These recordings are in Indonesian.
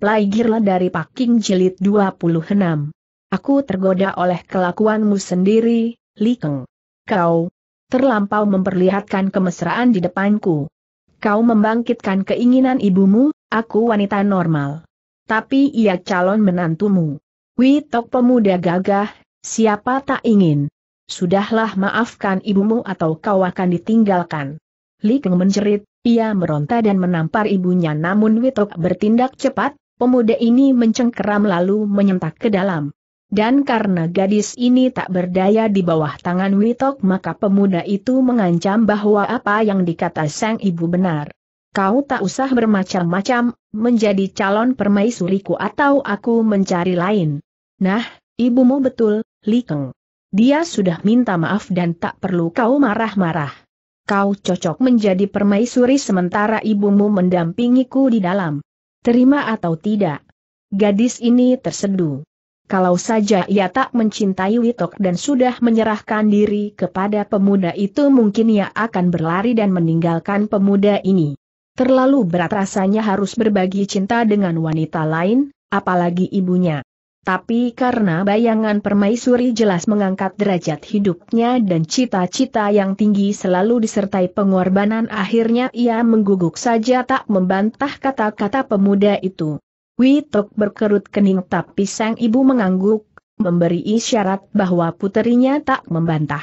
Playgirl dari Paking Jilid 26. Aku tergoda oleh kelakuanmu sendiri, Li Keng. Kau terlampau memperlihatkan kemesraan di depanku. Kau membangkitkan keinginan ibumu, aku wanita normal. Tapi ia calon menantumu. Witok pemuda gagah, siapa tak ingin. Sudahlah maafkan ibumu atau kau akan ditinggalkan. Li Keng menjerit, ia meronta dan menampar ibunya namun Witok bertindak cepat, Pemuda ini mencengkeram lalu menyentak ke dalam. Dan karena gadis ini tak berdaya di bawah tangan Witok maka pemuda itu mengancam bahwa apa yang dikata sang ibu benar. Kau tak usah bermacam-macam, menjadi calon permaisuriku atau aku mencari lain. Nah, ibumu betul, Li Dia sudah minta maaf dan tak perlu kau marah-marah. Kau cocok menjadi permaisuri sementara ibumu mendampingiku di dalam. Terima atau tidak? Gadis ini terseduh. Kalau saja ia tak mencintai Witok dan sudah menyerahkan diri kepada pemuda itu mungkin ia akan berlari dan meninggalkan pemuda ini. Terlalu berat rasanya harus berbagi cinta dengan wanita lain, apalagi ibunya. Tapi karena bayangan permaisuri jelas mengangkat derajat hidupnya dan cita-cita yang tinggi selalu disertai pengorbanan akhirnya ia mengguguk saja tak membantah kata-kata pemuda itu. Witok berkerut kening tapi sang ibu mengangguk, memberi isyarat bahwa puterinya tak membantah.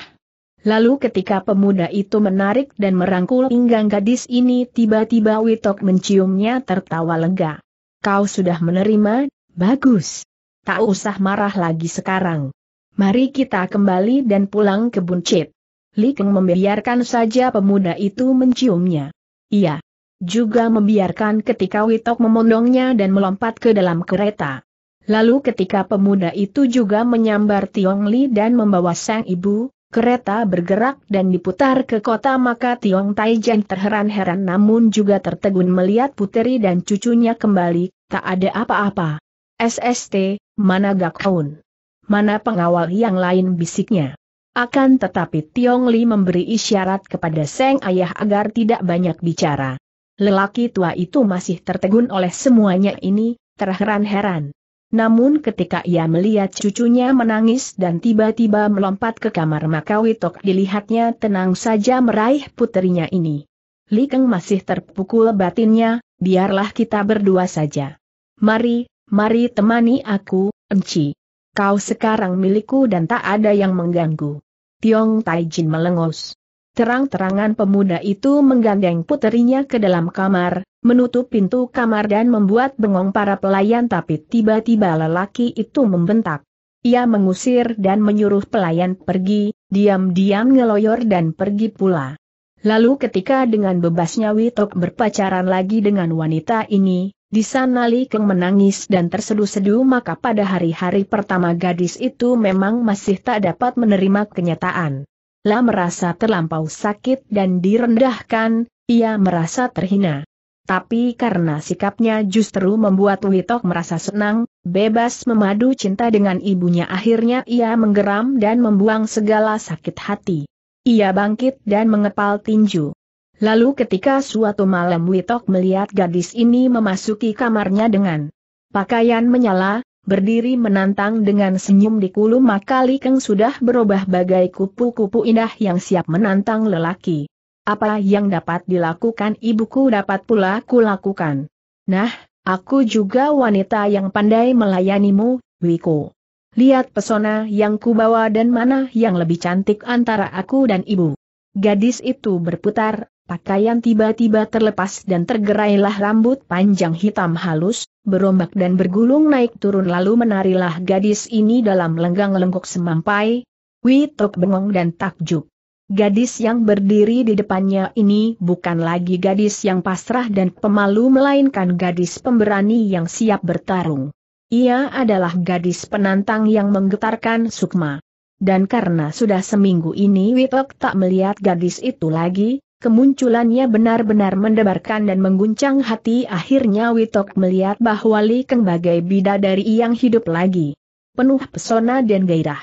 Lalu ketika pemuda itu menarik dan merangkul pinggang gadis ini tiba-tiba Witok menciumnya tertawa lega. Kau sudah menerima, bagus tak usah marah lagi sekarang. Mari kita kembali dan pulang ke buncit. Li Keng membiarkan saja pemuda itu menciumnya. Ia Juga membiarkan ketika Witok memondongnya dan melompat ke dalam kereta. Lalu ketika pemuda itu juga menyambar Tiong Li dan membawa sang ibu, Kereta bergerak dan diputar ke kota maka Tiong Taijan terheran-heran namun juga tertegun melihat puteri dan cucunya kembali, tak ada apa-apa. SST, Mana gak Gakhaun? Mana pengawal yang lain bisiknya? Akan tetapi Tiong Li memberi isyarat kepada Seng Ayah agar tidak banyak bicara. Lelaki tua itu masih tertegun oleh semuanya ini, terheran-heran. Namun ketika ia melihat cucunya menangis dan tiba-tiba melompat ke kamar maka Witok dilihatnya tenang saja meraih putrinya ini. Li Keng masih terpukul batinnya, biarlah kita berdua saja. Mari, Mari temani aku, Enci. Kau sekarang milikku dan tak ada yang mengganggu. Tiong Taijin melengos. Terang-terangan pemuda itu menggandeng puterinya ke dalam kamar, menutup pintu kamar dan membuat bengong para pelayan tapi tiba-tiba lelaki itu membentak. Ia mengusir dan menyuruh pelayan pergi, diam-diam ngeloyor dan pergi pula. Lalu ketika dengan bebasnya Witok berpacaran lagi dengan wanita ini, di sana Li Keng menangis dan tersedu seduh maka pada hari-hari pertama gadis itu memang masih tak dapat menerima kenyataan. La merasa terlampau sakit dan direndahkan, ia merasa terhina. Tapi karena sikapnya justru membuat Witok merasa senang, bebas memadu cinta dengan ibunya akhirnya ia menggeram dan membuang segala sakit hati. Ia bangkit dan mengepal tinju. Lalu ketika suatu malam Witok melihat gadis ini memasuki kamarnya dengan pakaian menyala, berdiri menantang dengan senyum di kulu maka Li sudah berubah bagai kupu-kupu indah yang siap menantang lelaki. Apa yang dapat dilakukan ibuku dapat pula kulakukan. Nah, aku juga wanita yang pandai melayanimu, Wiko. Lihat pesona yang kubawa dan mana yang lebih cantik antara aku dan ibu. Gadis itu berputar, Pakaian tiba-tiba terlepas dan tergerailah rambut panjang hitam halus, berombak dan bergulung naik turun lalu menarilah gadis ini dalam lenggang lenggok semampai. Witok bengong dan takjub. Gadis yang berdiri di depannya ini bukan lagi gadis yang pasrah dan pemalu melainkan gadis pemberani yang siap bertarung. Ia adalah gadis penantang yang menggetarkan sukma. Dan karena sudah seminggu ini Witok tak melihat gadis itu lagi, Kemunculannya benar-benar mendebarkan dan mengguncang hati akhirnya Witok melihat bahwa Li Keng bagai bidadari yang hidup lagi. Penuh pesona dan gairah.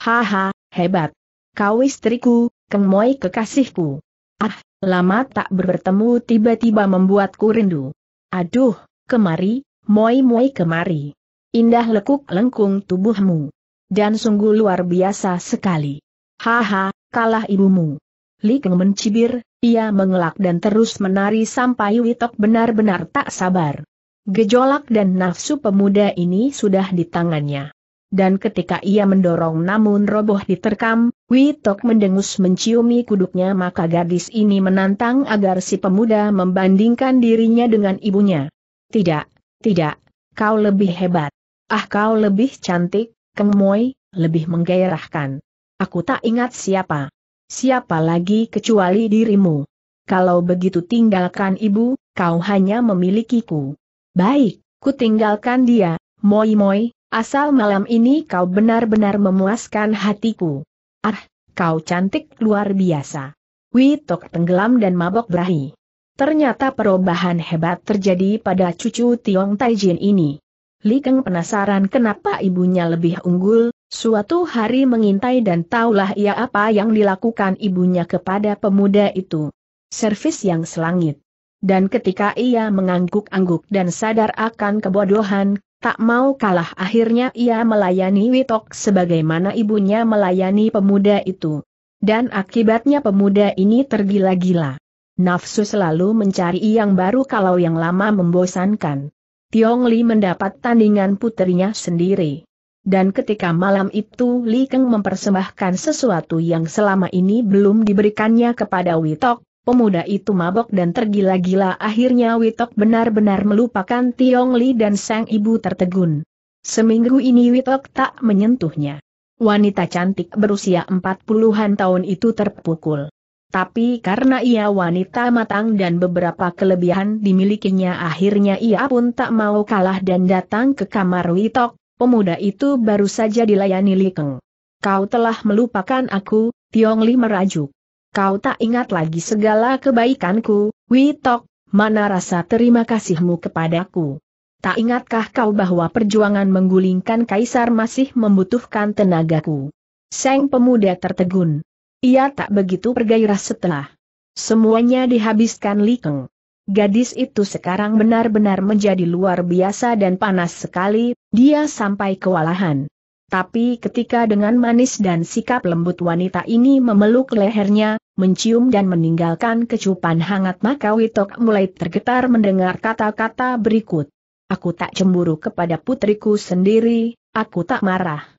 Haha, hebat. Kau istriku, Keng Moi kekasihku. Ah, lama tak bertemu tiba-tiba membuatku rindu. Aduh, kemari, Moi Moi kemari. Indah lekuk lengkung tubuhmu. Dan sungguh luar biasa sekali. Haha, kalah ibumu. Li Keng mencibir, ia mengelak dan terus menari sampai Witok benar-benar tak sabar. Gejolak dan nafsu pemuda ini sudah di tangannya. Dan ketika ia mendorong namun roboh diterkam, Witok mendengus menciumi kuduknya maka gadis ini menantang agar si pemuda membandingkan dirinya dengan ibunya. Tidak, tidak, kau lebih hebat. Ah kau lebih cantik, kemoy, lebih menggairahkan. Aku tak ingat siapa. Siapa lagi kecuali dirimu? Kalau begitu tinggalkan ibu, kau hanya memilikiku. Baik, ku tinggalkan dia, moi-moi, asal malam ini kau benar-benar memuaskan hatiku. Ah, kau cantik luar biasa. Witok tenggelam dan mabok berahi. Ternyata perubahan hebat terjadi pada cucu Tiong Taijin ini. Li Keng penasaran kenapa ibunya lebih unggul, suatu hari mengintai dan taulah ia apa yang dilakukan ibunya kepada pemuda itu. Servis yang selangit. Dan ketika ia mengangguk-angguk dan sadar akan kebodohan, tak mau kalah akhirnya ia melayani Witok sebagaimana ibunya melayani pemuda itu. Dan akibatnya pemuda ini tergila-gila. Nafsu selalu mencari yang baru kalau yang lama membosankan. Tiong Li mendapat tandingan putrinya sendiri. Dan ketika malam itu Li Keng mempersembahkan sesuatu yang selama ini belum diberikannya kepada Witok, pemuda itu mabok dan tergila-gila akhirnya Witok benar-benar melupakan Tiong Li dan sang ibu tertegun. Seminggu ini Witok tak menyentuhnya. Wanita cantik berusia empat puluhan tahun itu terpukul. Tapi karena ia wanita matang dan beberapa kelebihan dimilikinya akhirnya ia pun tak mau kalah dan datang ke kamar Witok, pemuda itu baru saja dilayani Li Kau telah melupakan aku, Tiong Li merajuk. Kau tak ingat lagi segala kebaikanku, Witok, mana rasa terima kasihmu kepadaku. Tak ingatkah kau bahwa perjuangan menggulingkan kaisar masih membutuhkan tenagaku? Seng pemuda tertegun. Ia tak begitu bergairah setelah semuanya dihabiskan Likeng. Gadis itu sekarang benar-benar menjadi luar biasa dan panas sekali, dia sampai kewalahan. Tapi ketika dengan manis dan sikap lembut wanita ini memeluk lehernya, mencium dan meninggalkan kecupan hangat maka Witok mulai tergetar mendengar kata-kata berikut. Aku tak cemburu kepada putriku sendiri, aku tak marah.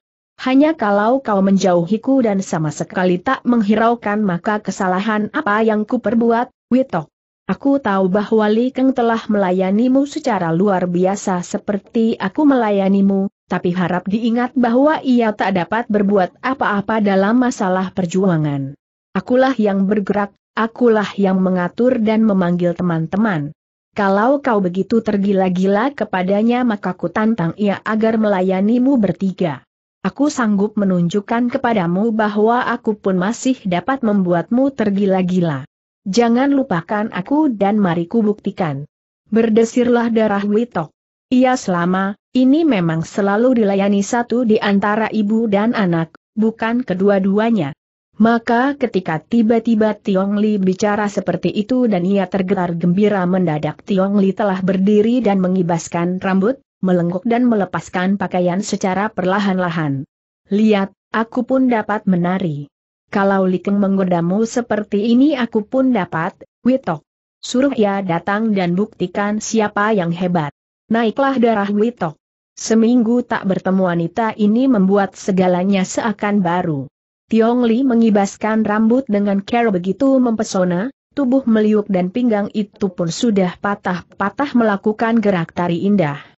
Hanya kalau kau menjauhiku dan sama sekali tak menghiraukan maka kesalahan apa yang kuperbuat, perbuat, Witok. Aku tahu bahwa Li Keng telah melayanimu secara luar biasa seperti aku melayanimu, tapi harap diingat bahwa ia tak dapat berbuat apa-apa dalam masalah perjuangan. Akulah yang bergerak, akulah yang mengatur dan memanggil teman-teman. Kalau kau begitu tergila-gila kepadanya maka ku tantang ia agar melayanimu bertiga. Aku sanggup menunjukkan kepadamu bahwa aku pun masih dapat membuatmu tergila-gila. Jangan lupakan aku dan mari kubuktikan. Berdesirlah darah Witok. Ia selama, ini memang selalu dilayani satu di antara ibu dan anak, bukan kedua-duanya. Maka ketika tiba-tiba Tiong Li bicara seperti itu dan ia tergelar gembira mendadak Tiong Li telah berdiri dan mengibaskan rambut, melengkuk dan melepaskan pakaian secara perlahan-lahan. Lihat, aku pun dapat menari. Kalau Likeng menggodamu seperti ini aku pun dapat, Witok. Suruh ia datang dan buktikan siapa yang hebat. Naiklah darah Witok. Seminggu tak bertemu wanita ini membuat segalanya seakan baru. Tiong Li mengibaskan rambut dengan cara begitu mempesona, tubuh meliuk dan pinggang itu pun sudah patah-patah melakukan gerak tari indah.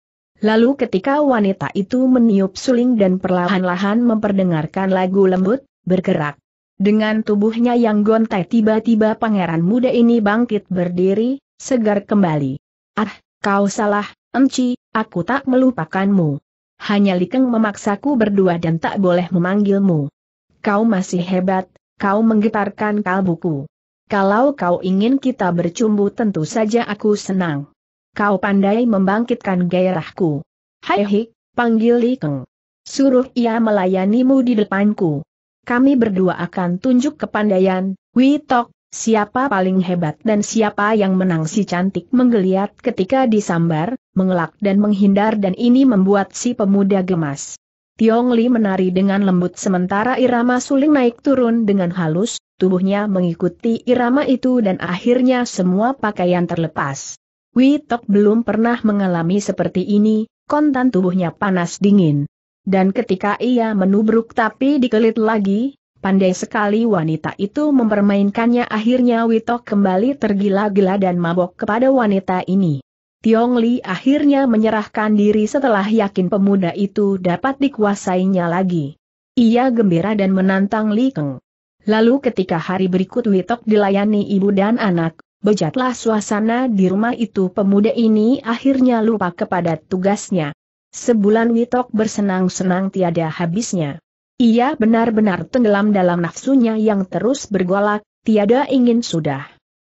Lalu ketika wanita itu meniup suling dan perlahan-lahan memperdengarkan lagu lembut, bergerak. Dengan tubuhnya yang gontai tiba-tiba pangeran muda ini bangkit berdiri, segar kembali. Ah, kau salah, Enci, aku tak melupakanmu. Hanya Likeng memaksaku berdua dan tak boleh memanggilmu. Kau masih hebat, kau menggetarkan kalbuku. Kalau kau ingin kita bercumbu tentu saja aku senang kau pandai membangkitkan gairahku. Hai hik, panggil Li Keng. Suruh ia melayanimu di depanku. Kami berdua akan tunjuk kepandaian, tok, Siapa paling hebat dan siapa yang menang si cantik menggeliat ketika disambar, mengelak dan menghindar dan ini membuat si pemuda gemas. Tiong Li menari dengan lembut sementara irama suling naik turun dengan halus, tubuhnya mengikuti irama itu dan akhirnya semua pakaian terlepas. Witok belum pernah mengalami seperti ini, kontan tubuhnya panas dingin. Dan ketika ia menubruk tapi dikelit lagi, pandai sekali wanita itu mempermainkannya akhirnya Witok kembali tergila-gila dan mabok kepada wanita ini. Tiong Li akhirnya menyerahkan diri setelah yakin pemuda itu dapat dikuasainya lagi. Ia gembira dan menantang Li Keng. Lalu ketika hari berikut Witok dilayani ibu dan anak, bejatlah suasana di rumah itu pemuda ini akhirnya lupa kepada tugasnya. Sebulan Witok bersenang-senang tiada habisnya. Ia benar-benar tenggelam dalam nafsunya yang terus bergolak, tiada ingin sudah.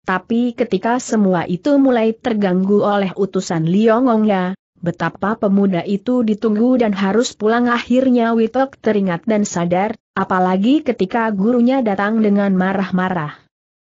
Tapi ketika semua itu mulai terganggu oleh utusan Liongongnya, betapa pemuda itu ditunggu dan harus pulang akhirnya Witok teringat dan sadar, apalagi ketika gurunya datang dengan marah-marah.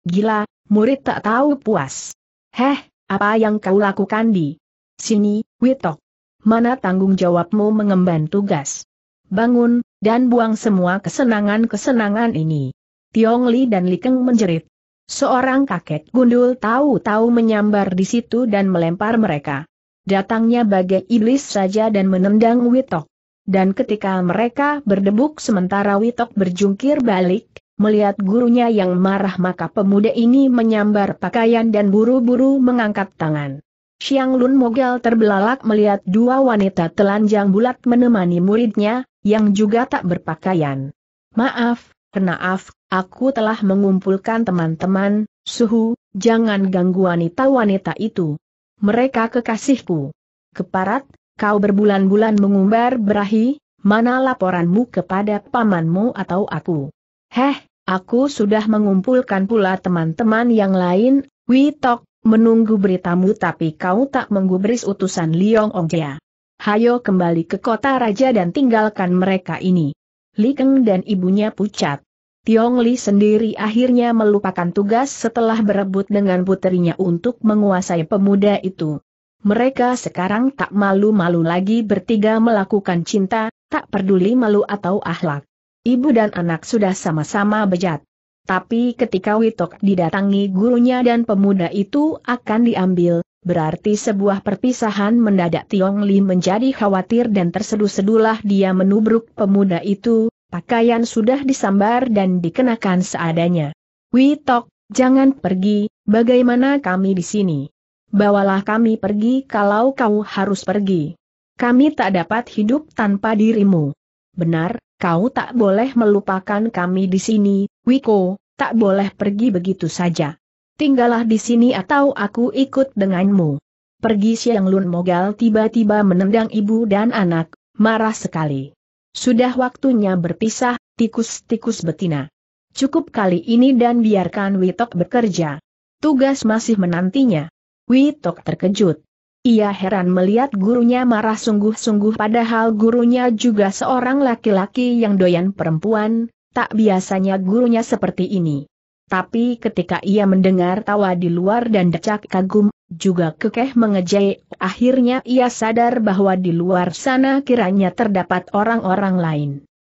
Gila, Murid tak tahu puas. Heh, apa yang kau lakukan di sini, Witok? Mana tanggung jawabmu mengemban tugas? Bangun, dan buang semua kesenangan-kesenangan ini. Tiong Li dan Li Keng menjerit. Seorang kakek gundul tahu-tahu menyambar di situ dan melempar mereka. Datangnya bagai iblis saja dan menendang Witok. Dan ketika mereka berdebuk sementara Witok berjungkir balik, Melihat gurunya yang marah maka pemuda ini menyambar pakaian dan buru-buru mengangkat tangan. Xiang Lun Mogal terbelalak melihat dua wanita telanjang bulat menemani muridnya, yang juga tak berpakaian. Maaf, Kenaaf, aku telah mengumpulkan teman-teman, suhu, jangan ganggu wanita-wanita itu. Mereka kekasihku. Keparat, kau berbulan-bulan mengumbar berahi, mana laporanmu kepada pamanmu atau aku? Heh, aku sudah mengumpulkan pula teman-teman yang lain, Witok, menunggu beritamu tapi kau tak menggubris utusan Liong Ongjia. Hayo kembali ke kota raja dan tinggalkan mereka ini. Li Keng dan ibunya pucat. Tiong Li sendiri akhirnya melupakan tugas setelah berebut dengan puterinya untuk menguasai pemuda itu. Mereka sekarang tak malu-malu lagi bertiga melakukan cinta, tak peduli malu atau akhlak. Ibu dan anak sudah sama-sama bejat. Tapi ketika Witok didatangi gurunya dan pemuda itu akan diambil, berarti sebuah perpisahan mendadak Tiong Li menjadi khawatir dan terseduh-sedulah dia menubruk pemuda itu, pakaian sudah disambar dan dikenakan seadanya. Witok, jangan pergi, bagaimana kami di sini? Bawalah kami pergi kalau kau harus pergi. Kami tak dapat hidup tanpa dirimu. Benar, Kau tak boleh melupakan kami di sini, Wiko, tak boleh pergi begitu saja. Tinggallah di sini atau aku ikut denganmu. Pergi Siang Lun Mogal tiba-tiba menendang ibu dan anak, marah sekali. Sudah waktunya berpisah, tikus-tikus betina. Cukup kali ini dan biarkan Witok bekerja. Tugas masih menantinya. Witok terkejut. Ia heran melihat gurunya marah sungguh-sungguh padahal gurunya juga seorang laki-laki yang doyan perempuan, tak biasanya gurunya seperti ini. Tapi ketika ia mendengar tawa di luar dan decak kagum, juga kekeh mengejek, akhirnya ia sadar bahwa di luar sana kiranya terdapat orang-orang lain.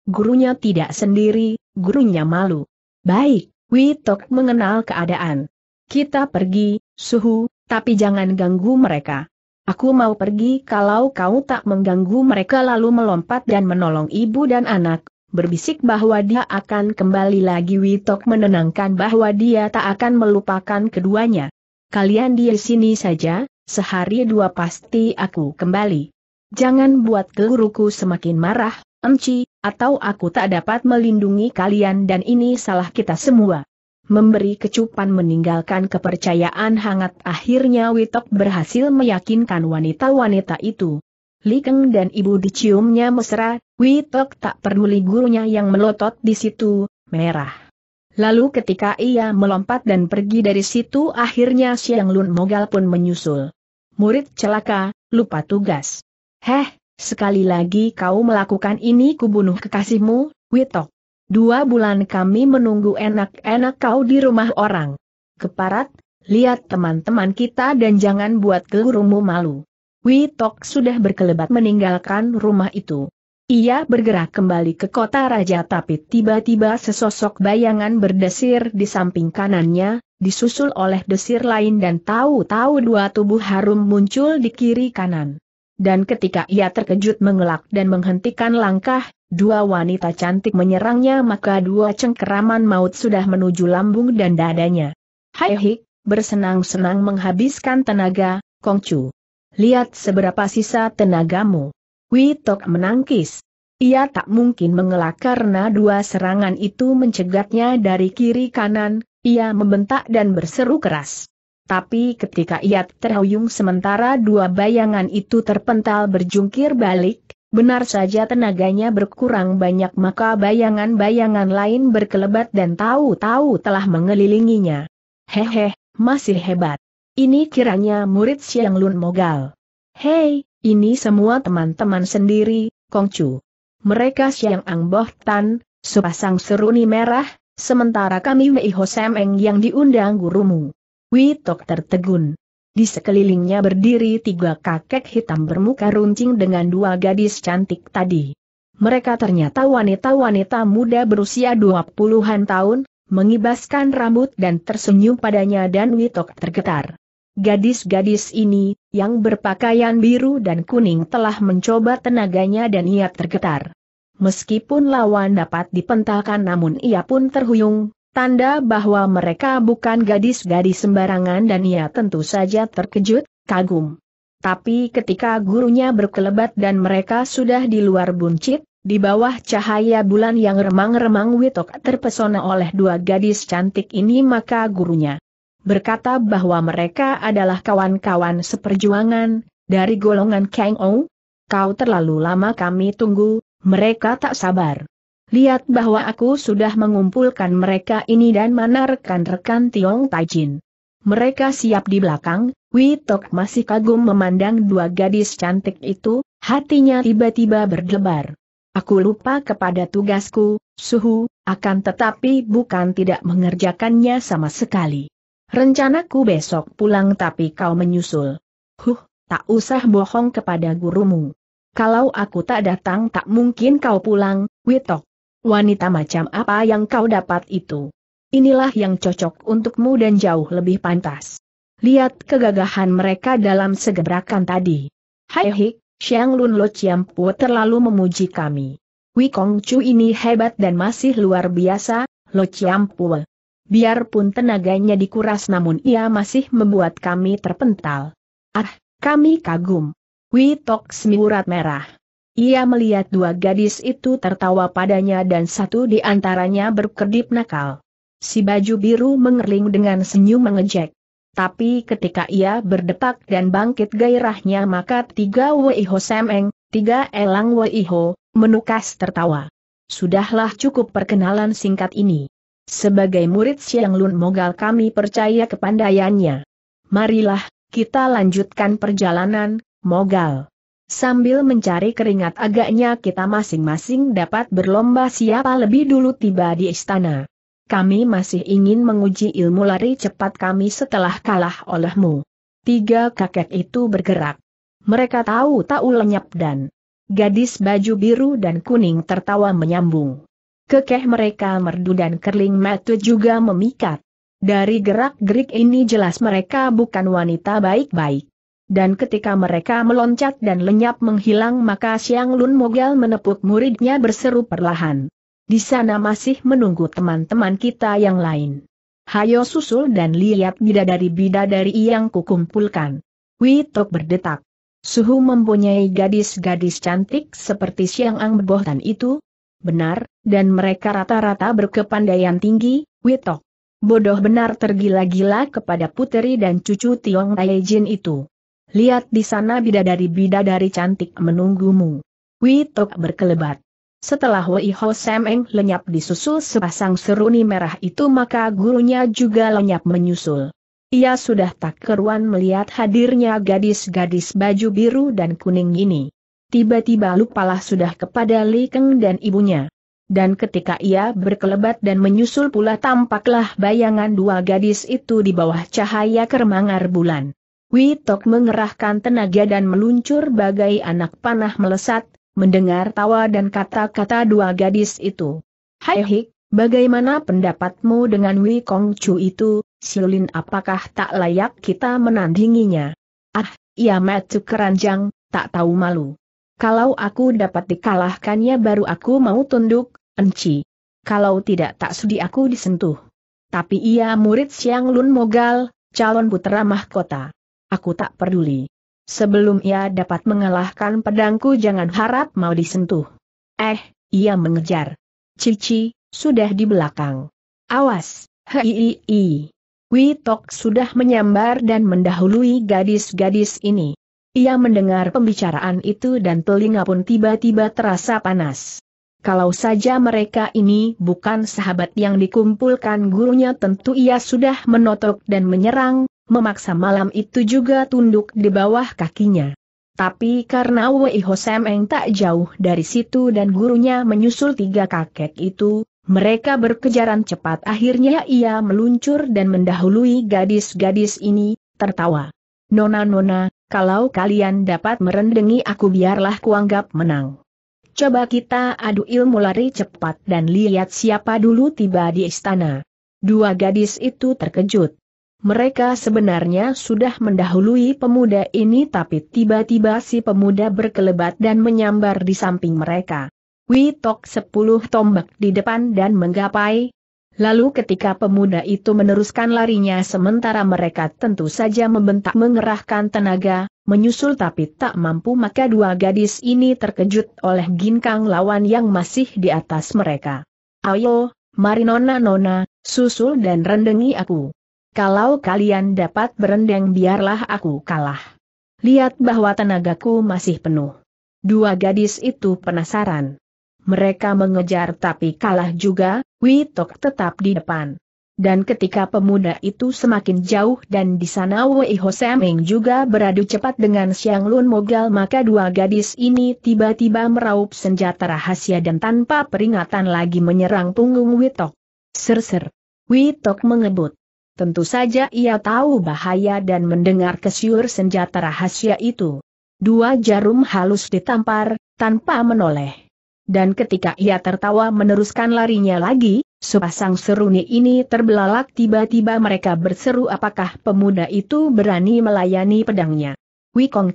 Gurunya tidak sendiri, gurunya malu. Baik, Witok mengenal keadaan. Kita pergi, suhu, tapi jangan ganggu mereka. Aku mau pergi kalau kau tak mengganggu mereka lalu melompat dan menolong ibu dan anak, berbisik bahwa dia akan kembali lagi Witok menenangkan bahwa dia tak akan melupakan keduanya. Kalian di sini saja, sehari dua pasti aku kembali. Jangan buat guruku semakin marah, Emci, atau aku tak dapat melindungi kalian dan ini salah kita semua memberi kecupan meninggalkan kepercayaan hangat akhirnya Witok berhasil meyakinkan wanita-wanita itu. Likeng dan ibu diciumnya mesra, Witok tak peduli gurunya yang melotot di situ, merah. Lalu ketika ia melompat dan pergi dari situ akhirnya Siang Lun Mogal pun menyusul. Murid celaka, lupa tugas. Heh, sekali lagi kau melakukan ini kubunuh kekasihmu, Witok. Dua bulan kami menunggu enak-enak kau di rumah orang. Keparat, lihat teman-teman kita dan jangan buat gelurumu malu. Witok sudah berkelebat meninggalkan rumah itu. Ia bergerak kembali ke kota raja tapi tiba-tiba sesosok bayangan berdesir di samping kanannya, disusul oleh desir lain dan tahu-tahu dua tubuh harum muncul di kiri kanan. Dan ketika ia terkejut mengelak dan menghentikan langkah, Dua wanita cantik menyerangnya maka dua cengkeraman maut sudah menuju lambung dan dadanya. Hai hik, bersenang-senang menghabiskan tenaga, Kongcu. Lihat seberapa sisa tenagamu. Witok menangkis. Ia tak mungkin mengelak karena dua serangan itu mencegatnya dari kiri kanan, ia membentak dan berseru keras. Tapi ketika ia terhuyung sementara dua bayangan itu terpental berjungkir balik, Benar saja tenaganya berkurang banyak maka bayangan-bayangan lain berkelebat dan tahu-tahu telah mengelilinginya. Hehe, masih hebat. Ini kiranya murid Siang Lun Mogal. Hei, ini semua teman-teman sendiri, Kongcu. Mereka Siang Ang Boh Tan, sepasang seruni merah, sementara kami Wei Ho Semeng yang diundang gurumu. Tok tertegun. Di sekelilingnya berdiri tiga kakek hitam bermuka runcing dengan dua gadis cantik tadi. Mereka ternyata wanita-wanita muda berusia dua puluhan tahun, mengibaskan rambut dan tersenyum padanya dan Witok tergetar. Gadis-gadis ini, yang berpakaian biru dan kuning telah mencoba tenaganya dan ia tergetar. Meskipun lawan dapat dipentalkan namun ia pun terhuyung, tanda bahwa mereka bukan gadis-gadis sembarangan dan ia tentu saja terkejut, kagum. Tapi ketika gurunya berkelebat dan mereka sudah di luar buncit, di bawah cahaya bulan yang remang-remang Witok terpesona oleh dua gadis cantik ini maka gurunya berkata bahwa mereka adalah kawan-kawan seperjuangan, dari golongan Kang Ou. Kau terlalu lama kami tunggu, mereka tak sabar lihat bahwa aku sudah mengumpulkan mereka ini dan mana rekan-rekan Tiong Taijin. Mereka siap di belakang, Witok masih kagum memandang dua gadis cantik itu, hatinya tiba-tiba berdebar. Aku lupa kepada tugasku, suhu, akan tetapi bukan tidak mengerjakannya sama sekali. Rencanaku besok pulang tapi kau menyusul. Huh, tak usah bohong kepada gurumu. Kalau aku tak datang tak mungkin kau pulang, Witok. Wanita macam apa yang kau dapat itu? Inilah yang cocok untukmu dan jauh lebih pantas. Lihat kegagahan mereka dalam segebrakan tadi. Hai hik, Xiang Lun Lo Po terlalu memuji kami. Wikong Chu ini hebat dan masih luar biasa, Lo Po. Biarpun tenaganya dikuras namun ia masih membuat kami terpental. Ah, kami kagum. Tok Semiurat Merah. Ia melihat dua gadis itu tertawa padanya dan satu di antaranya berkedip nakal. Si baju biru mengerling dengan senyum mengejek. Tapi ketika ia berdepak dan bangkit gairahnya maka tiga Weiho Semeng, tiga Elang Weiho, menukas tertawa. Sudahlah cukup perkenalan singkat ini. Sebagai murid Siang Lun Mogal kami percaya kepandaiannya. Marilah, kita lanjutkan perjalanan, Mogal. Sambil mencari keringat agaknya kita masing-masing dapat berlomba siapa lebih dulu tiba di istana. Kami masih ingin menguji ilmu lari cepat kami setelah kalah olehmu. Tiga kakek itu bergerak. Mereka tahu tahu lenyap dan gadis baju biru dan kuning tertawa menyambung. Kekeh mereka merdu dan kerling metu juga memikat. Dari gerak-gerik ini jelas mereka bukan wanita baik-baik. Dan ketika mereka meloncat dan lenyap menghilang maka Siang Lun Mogal menepuk muridnya berseru perlahan. Di sana masih menunggu teman-teman kita yang lain. Hayo susul dan lihat bidadari-bidadari yang kukumpulkan. Witok berdetak. Suhu mempunyai gadis-gadis cantik seperti Siang Ang Bohtan itu? Benar, dan mereka rata-rata berkepandaian tinggi, Witok. Bodoh benar tergila-gila kepada puteri dan cucu Tiong Jin itu. Lihat di sana bidadari-bidadari cantik menunggumu. Witok berkelebat. Setelah Wei Ho Semeng lenyap disusul sepasang seruni merah itu maka gurunya juga lenyap menyusul. Ia sudah tak keruan melihat hadirnya gadis-gadis baju biru dan kuning ini. Tiba-tiba lupalah sudah kepada Li Keng dan ibunya. Dan ketika ia berkelebat dan menyusul pula tampaklah bayangan dua gadis itu di bawah cahaya kermangar bulan. Witok mengerahkan tenaga dan meluncur bagai anak panah melesat, mendengar tawa dan kata-kata dua gadis itu. Hai Hik, bagaimana pendapatmu dengan Kong Chu itu, Silin apakah tak layak kita menandinginya? Ah, ia metu keranjang, tak tahu malu. Kalau aku dapat dikalahkannya baru aku mau tunduk, enci. Kalau tidak tak sudi aku disentuh. Tapi ia murid Siang Lun Mogal, calon putera mahkota aku tak peduli. Sebelum ia dapat mengalahkan pedangku jangan harap mau disentuh. Eh, ia mengejar. Cici, sudah di belakang. Awas, hei i Witok sudah menyambar dan mendahului gadis-gadis ini. Ia mendengar pembicaraan itu dan telinga pun tiba-tiba terasa panas. Kalau saja mereka ini bukan sahabat yang dikumpulkan gurunya tentu ia sudah menotok dan menyerang, memaksa malam itu juga tunduk di bawah kakinya. Tapi karena Wei Hosemeng tak jauh dari situ dan gurunya menyusul tiga kakek itu, mereka berkejaran cepat akhirnya ia meluncur dan mendahului gadis-gadis ini, tertawa. Nona-nona, kalau kalian dapat merendengi aku biarlah kuanggap menang. Coba kita adu ilmu lari cepat dan lihat siapa dulu tiba di istana. Dua gadis itu terkejut. Mereka sebenarnya sudah mendahului pemuda ini tapi tiba-tiba si pemuda berkelebat dan menyambar di samping mereka. Witok sepuluh tombak di depan dan menggapai. Lalu ketika pemuda itu meneruskan larinya sementara mereka tentu saja membentak mengerahkan tenaga, menyusul tapi tak mampu maka dua gadis ini terkejut oleh ginkang lawan yang masih di atas mereka. Ayo, mari nona-nona, susul dan rendengi aku. Kalau kalian dapat berendang biarlah aku kalah. Lihat bahwa tenagaku masih penuh. Dua gadis itu penasaran. Mereka mengejar tapi kalah juga, Witok tetap di depan. Dan ketika pemuda itu semakin jauh dan di sana Wei Seming juga beradu cepat dengan Siang Lun Mogal maka dua gadis ini tiba-tiba meraup senjata rahasia dan tanpa peringatan lagi menyerang punggung Witok. Serser. Witok mengebut. Tentu saja ia tahu bahaya dan mendengar kesyur senjata rahasia itu. Dua jarum halus ditampar, tanpa menoleh. Dan ketika ia tertawa meneruskan larinya lagi, sepasang seruni ini terbelalak tiba-tiba mereka berseru apakah pemuda itu berani melayani pedangnya.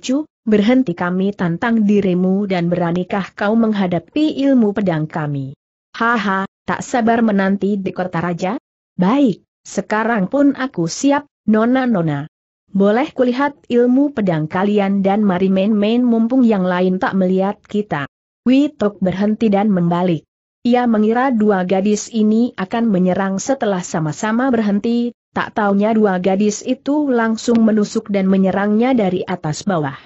Chu, berhenti kami tantang dirimu dan beranikah kau menghadapi ilmu pedang kami. Haha, tak sabar menanti di kota raja? Baik, sekarang pun aku siap, nona-nona. Boleh kulihat ilmu pedang kalian dan mari main-main mumpung yang lain tak melihat kita. Witok berhenti dan membalik. Ia mengira dua gadis ini akan menyerang setelah sama-sama berhenti, tak taunya dua gadis itu langsung menusuk dan menyerangnya dari atas bawah.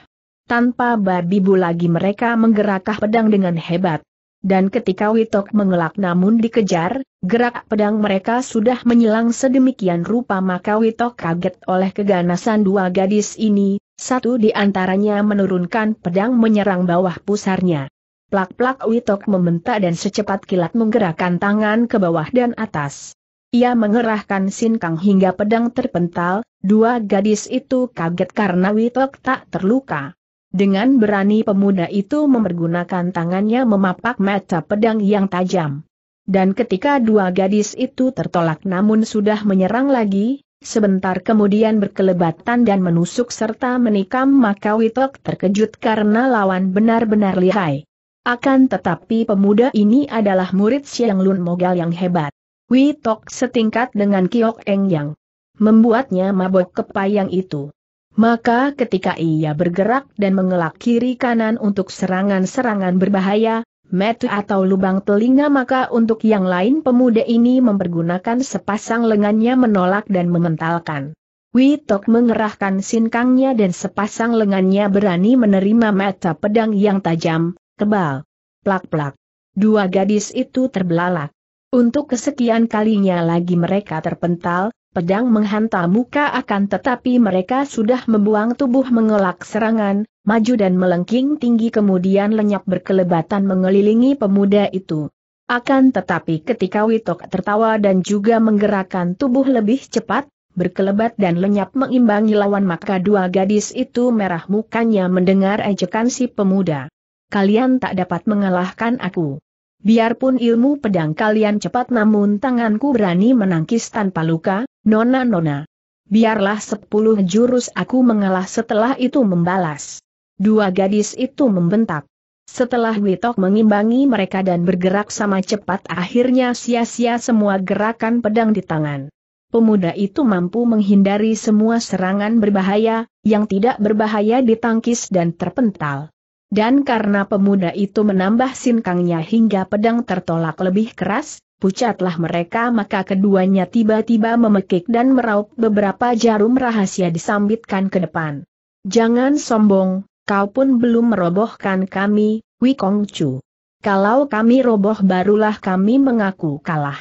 Tanpa babi bu lagi mereka menggerakkan pedang dengan hebat dan ketika Witok mengelak namun dikejar, gerak pedang mereka sudah menyilang sedemikian rupa maka Witok kaget oleh keganasan dua gadis ini, satu di antaranya menurunkan pedang menyerang bawah pusarnya. Plak-plak Witok membentak dan secepat kilat menggerakkan tangan ke bawah dan atas. Ia mengerahkan sinkang hingga pedang terpental, dua gadis itu kaget karena Witok tak terluka. Dengan berani pemuda itu mempergunakan tangannya memapak mata pedang yang tajam. Dan ketika dua gadis itu tertolak namun sudah menyerang lagi, sebentar kemudian berkelebatan dan menusuk serta menikam maka Witok terkejut karena lawan benar-benar lihai. Akan tetapi pemuda ini adalah murid Siang Lun Mogal yang hebat. Witok setingkat dengan Kiok Eng Yang. Membuatnya mabok kepayang itu. Maka ketika ia bergerak dan mengelak kiri kanan untuk serangan-serangan berbahaya, metu atau lubang telinga maka untuk yang lain pemuda ini mempergunakan sepasang lengannya menolak dan mementalkan. Witok mengerahkan sinkangnya dan sepasang lengannya berani menerima mata pedang yang tajam, kebal, Plak-plak. Dua gadis itu terbelalak. Untuk kesekian kalinya lagi mereka terpental, pedang menghantam muka akan tetapi mereka sudah membuang tubuh mengelak serangan, maju dan melengking tinggi kemudian lenyap berkelebatan mengelilingi pemuda itu. Akan tetapi ketika Witok tertawa dan juga menggerakkan tubuh lebih cepat, berkelebat dan lenyap mengimbangi lawan maka dua gadis itu merah mukanya mendengar ejekan si pemuda. Kalian tak dapat mengalahkan aku. Biarpun ilmu pedang kalian cepat namun tanganku berani menangkis tanpa luka, Nona-nona. Biarlah sepuluh jurus aku mengalah setelah itu membalas. Dua gadis itu membentak. Setelah Witok mengimbangi mereka dan bergerak sama cepat akhirnya sia-sia semua gerakan pedang di tangan. Pemuda itu mampu menghindari semua serangan berbahaya, yang tidak berbahaya ditangkis dan terpental. Dan karena pemuda itu menambah sinkangnya hingga pedang tertolak lebih keras, pucatlah mereka maka keduanya tiba-tiba memekik dan meraup beberapa jarum rahasia disambitkan ke depan. Jangan sombong, kau pun belum merobohkan kami, Wikong Chu. Kalau kami roboh barulah kami mengaku kalah.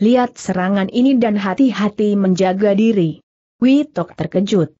Lihat serangan ini dan hati-hati menjaga diri. Witok terkejut.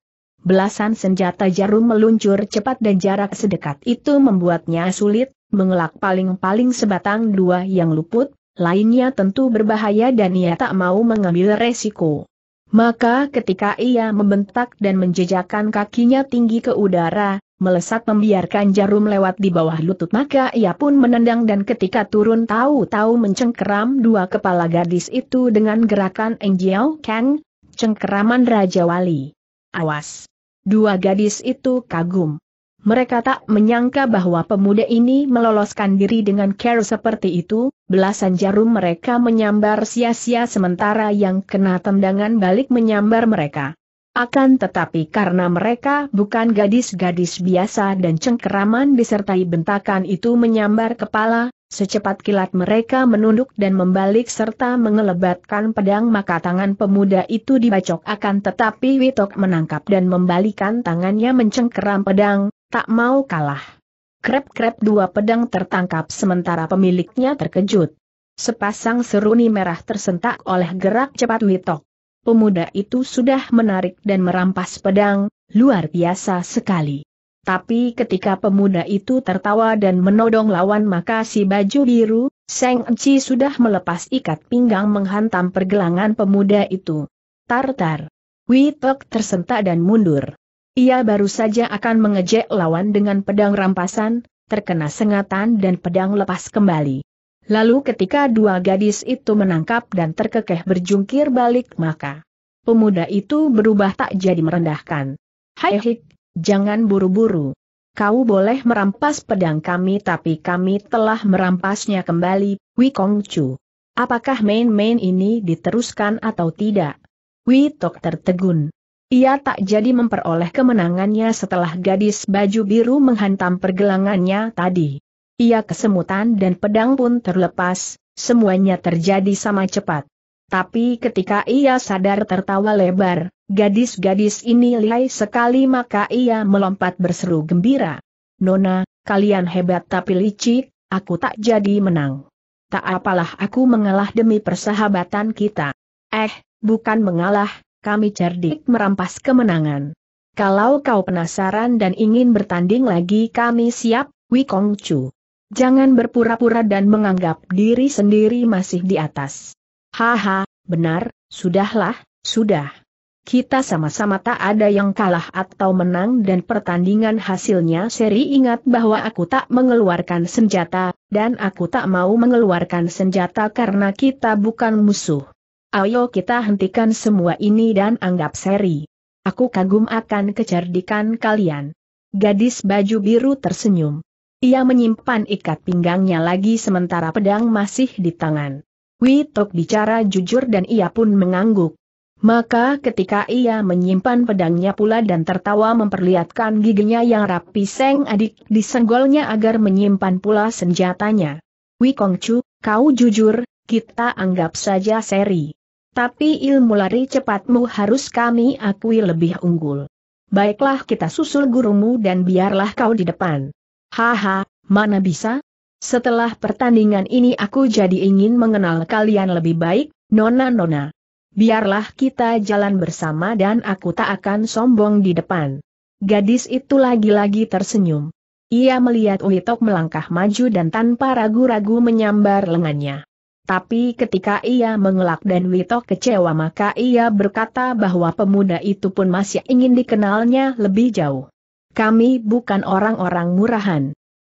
Belasan senjata jarum meluncur cepat dan jarak sedekat itu membuatnya sulit, mengelak paling-paling sebatang dua yang luput, Lainnya tentu berbahaya dan ia tak mau mengambil resiko. Maka ketika ia membentak dan menjejakkan kakinya tinggi ke udara, melesat membiarkan jarum lewat di bawah lutut maka ia pun menendang dan ketika turun tahu-tahu mencengkeram dua kepala gadis itu dengan gerakan Engjiao Kang, cengkeraman Raja Wali. Awas! Dua gadis itu kagum. Mereka tak menyangka bahwa pemuda ini meloloskan diri dengan care seperti itu, belasan jarum mereka menyambar sia-sia sementara yang kena tendangan balik menyambar mereka. Akan tetapi karena mereka bukan gadis-gadis biasa dan cengkeraman disertai bentakan itu menyambar kepala, secepat kilat mereka menunduk dan membalik serta mengelebatkan pedang maka tangan pemuda itu dibacok akan tetapi Witok menangkap dan membalikan tangannya mencengkeram pedang, tak mau kalah. Krep-krep dua pedang tertangkap sementara pemiliknya terkejut. Sepasang seruni merah tersentak oleh gerak cepat Witok. Pemuda itu sudah menarik dan merampas pedang, luar biasa sekali. Tapi ketika pemuda itu tertawa dan menodong lawan maka si baju biru, Seng Enci sudah melepas ikat pinggang menghantam pergelangan pemuda itu. Tartar. Witok tersentak dan mundur. Ia baru saja akan mengejek lawan dengan pedang rampasan, terkena sengatan dan pedang lepas kembali. Lalu ketika dua gadis itu menangkap dan terkekeh berjungkir balik maka pemuda itu berubah tak jadi merendahkan. Hai hik, jangan buru-buru. Kau boleh merampas pedang kami tapi kami telah merampasnya kembali, Wikong Chu. Apakah main-main ini diteruskan atau tidak? Tok tertegun. Ia tak jadi memperoleh kemenangannya setelah gadis baju biru menghantam pergelangannya tadi. Ia kesemutan dan pedang pun terlepas, semuanya terjadi sama cepat. Tapi ketika ia sadar tertawa lebar, gadis-gadis ini lihai sekali maka ia melompat berseru gembira. Nona, kalian hebat tapi licik, aku tak jadi menang. Tak apalah aku mengalah demi persahabatan kita. Eh, bukan mengalah, kami cerdik merampas kemenangan. Kalau kau penasaran dan ingin bertanding lagi kami siap, Wikong Chu. Jangan berpura-pura dan menganggap diri sendiri masih di atas. Haha, benar, sudahlah, sudah. Kita sama-sama tak ada yang kalah atau menang dan pertandingan hasilnya seri ingat bahwa aku tak mengeluarkan senjata, dan aku tak mau mengeluarkan senjata karena kita bukan musuh. Ayo kita hentikan semua ini dan anggap seri. Aku kagum akan kecerdikan kalian. Gadis baju biru tersenyum. Ia menyimpan ikat pinggangnya lagi sementara pedang masih di tangan. Witok bicara jujur dan ia pun mengangguk. Maka ketika ia menyimpan pedangnya pula dan tertawa memperlihatkan giginya yang rapi Seng adik disenggolnya agar menyimpan pula senjatanya. Wikongcu, kau jujur, kita anggap saja seri. Tapi ilmu lari cepatmu harus kami akui lebih unggul. Baiklah kita susul gurumu dan biarlah kau di depan. Haha, mana bisa? Setelah pertandingan ini aku jadi ingin mengenal kalian lebih baik, Nona-Nona. Biarlah kita jalan bersama dan aku tak akan sombong di depan. Gadis itu lagi-lagi tersenyum. Ia melihat Uitok melangkah maju dan tanpa ragu-ragu menyambar lengannya. Tapi ketika ia mengelak dan Wito kecewa maka ia berkata bahwa pemuda itu pun masih ingin dikenalnya lebih jauh. Kami bukan orang-orang murahan.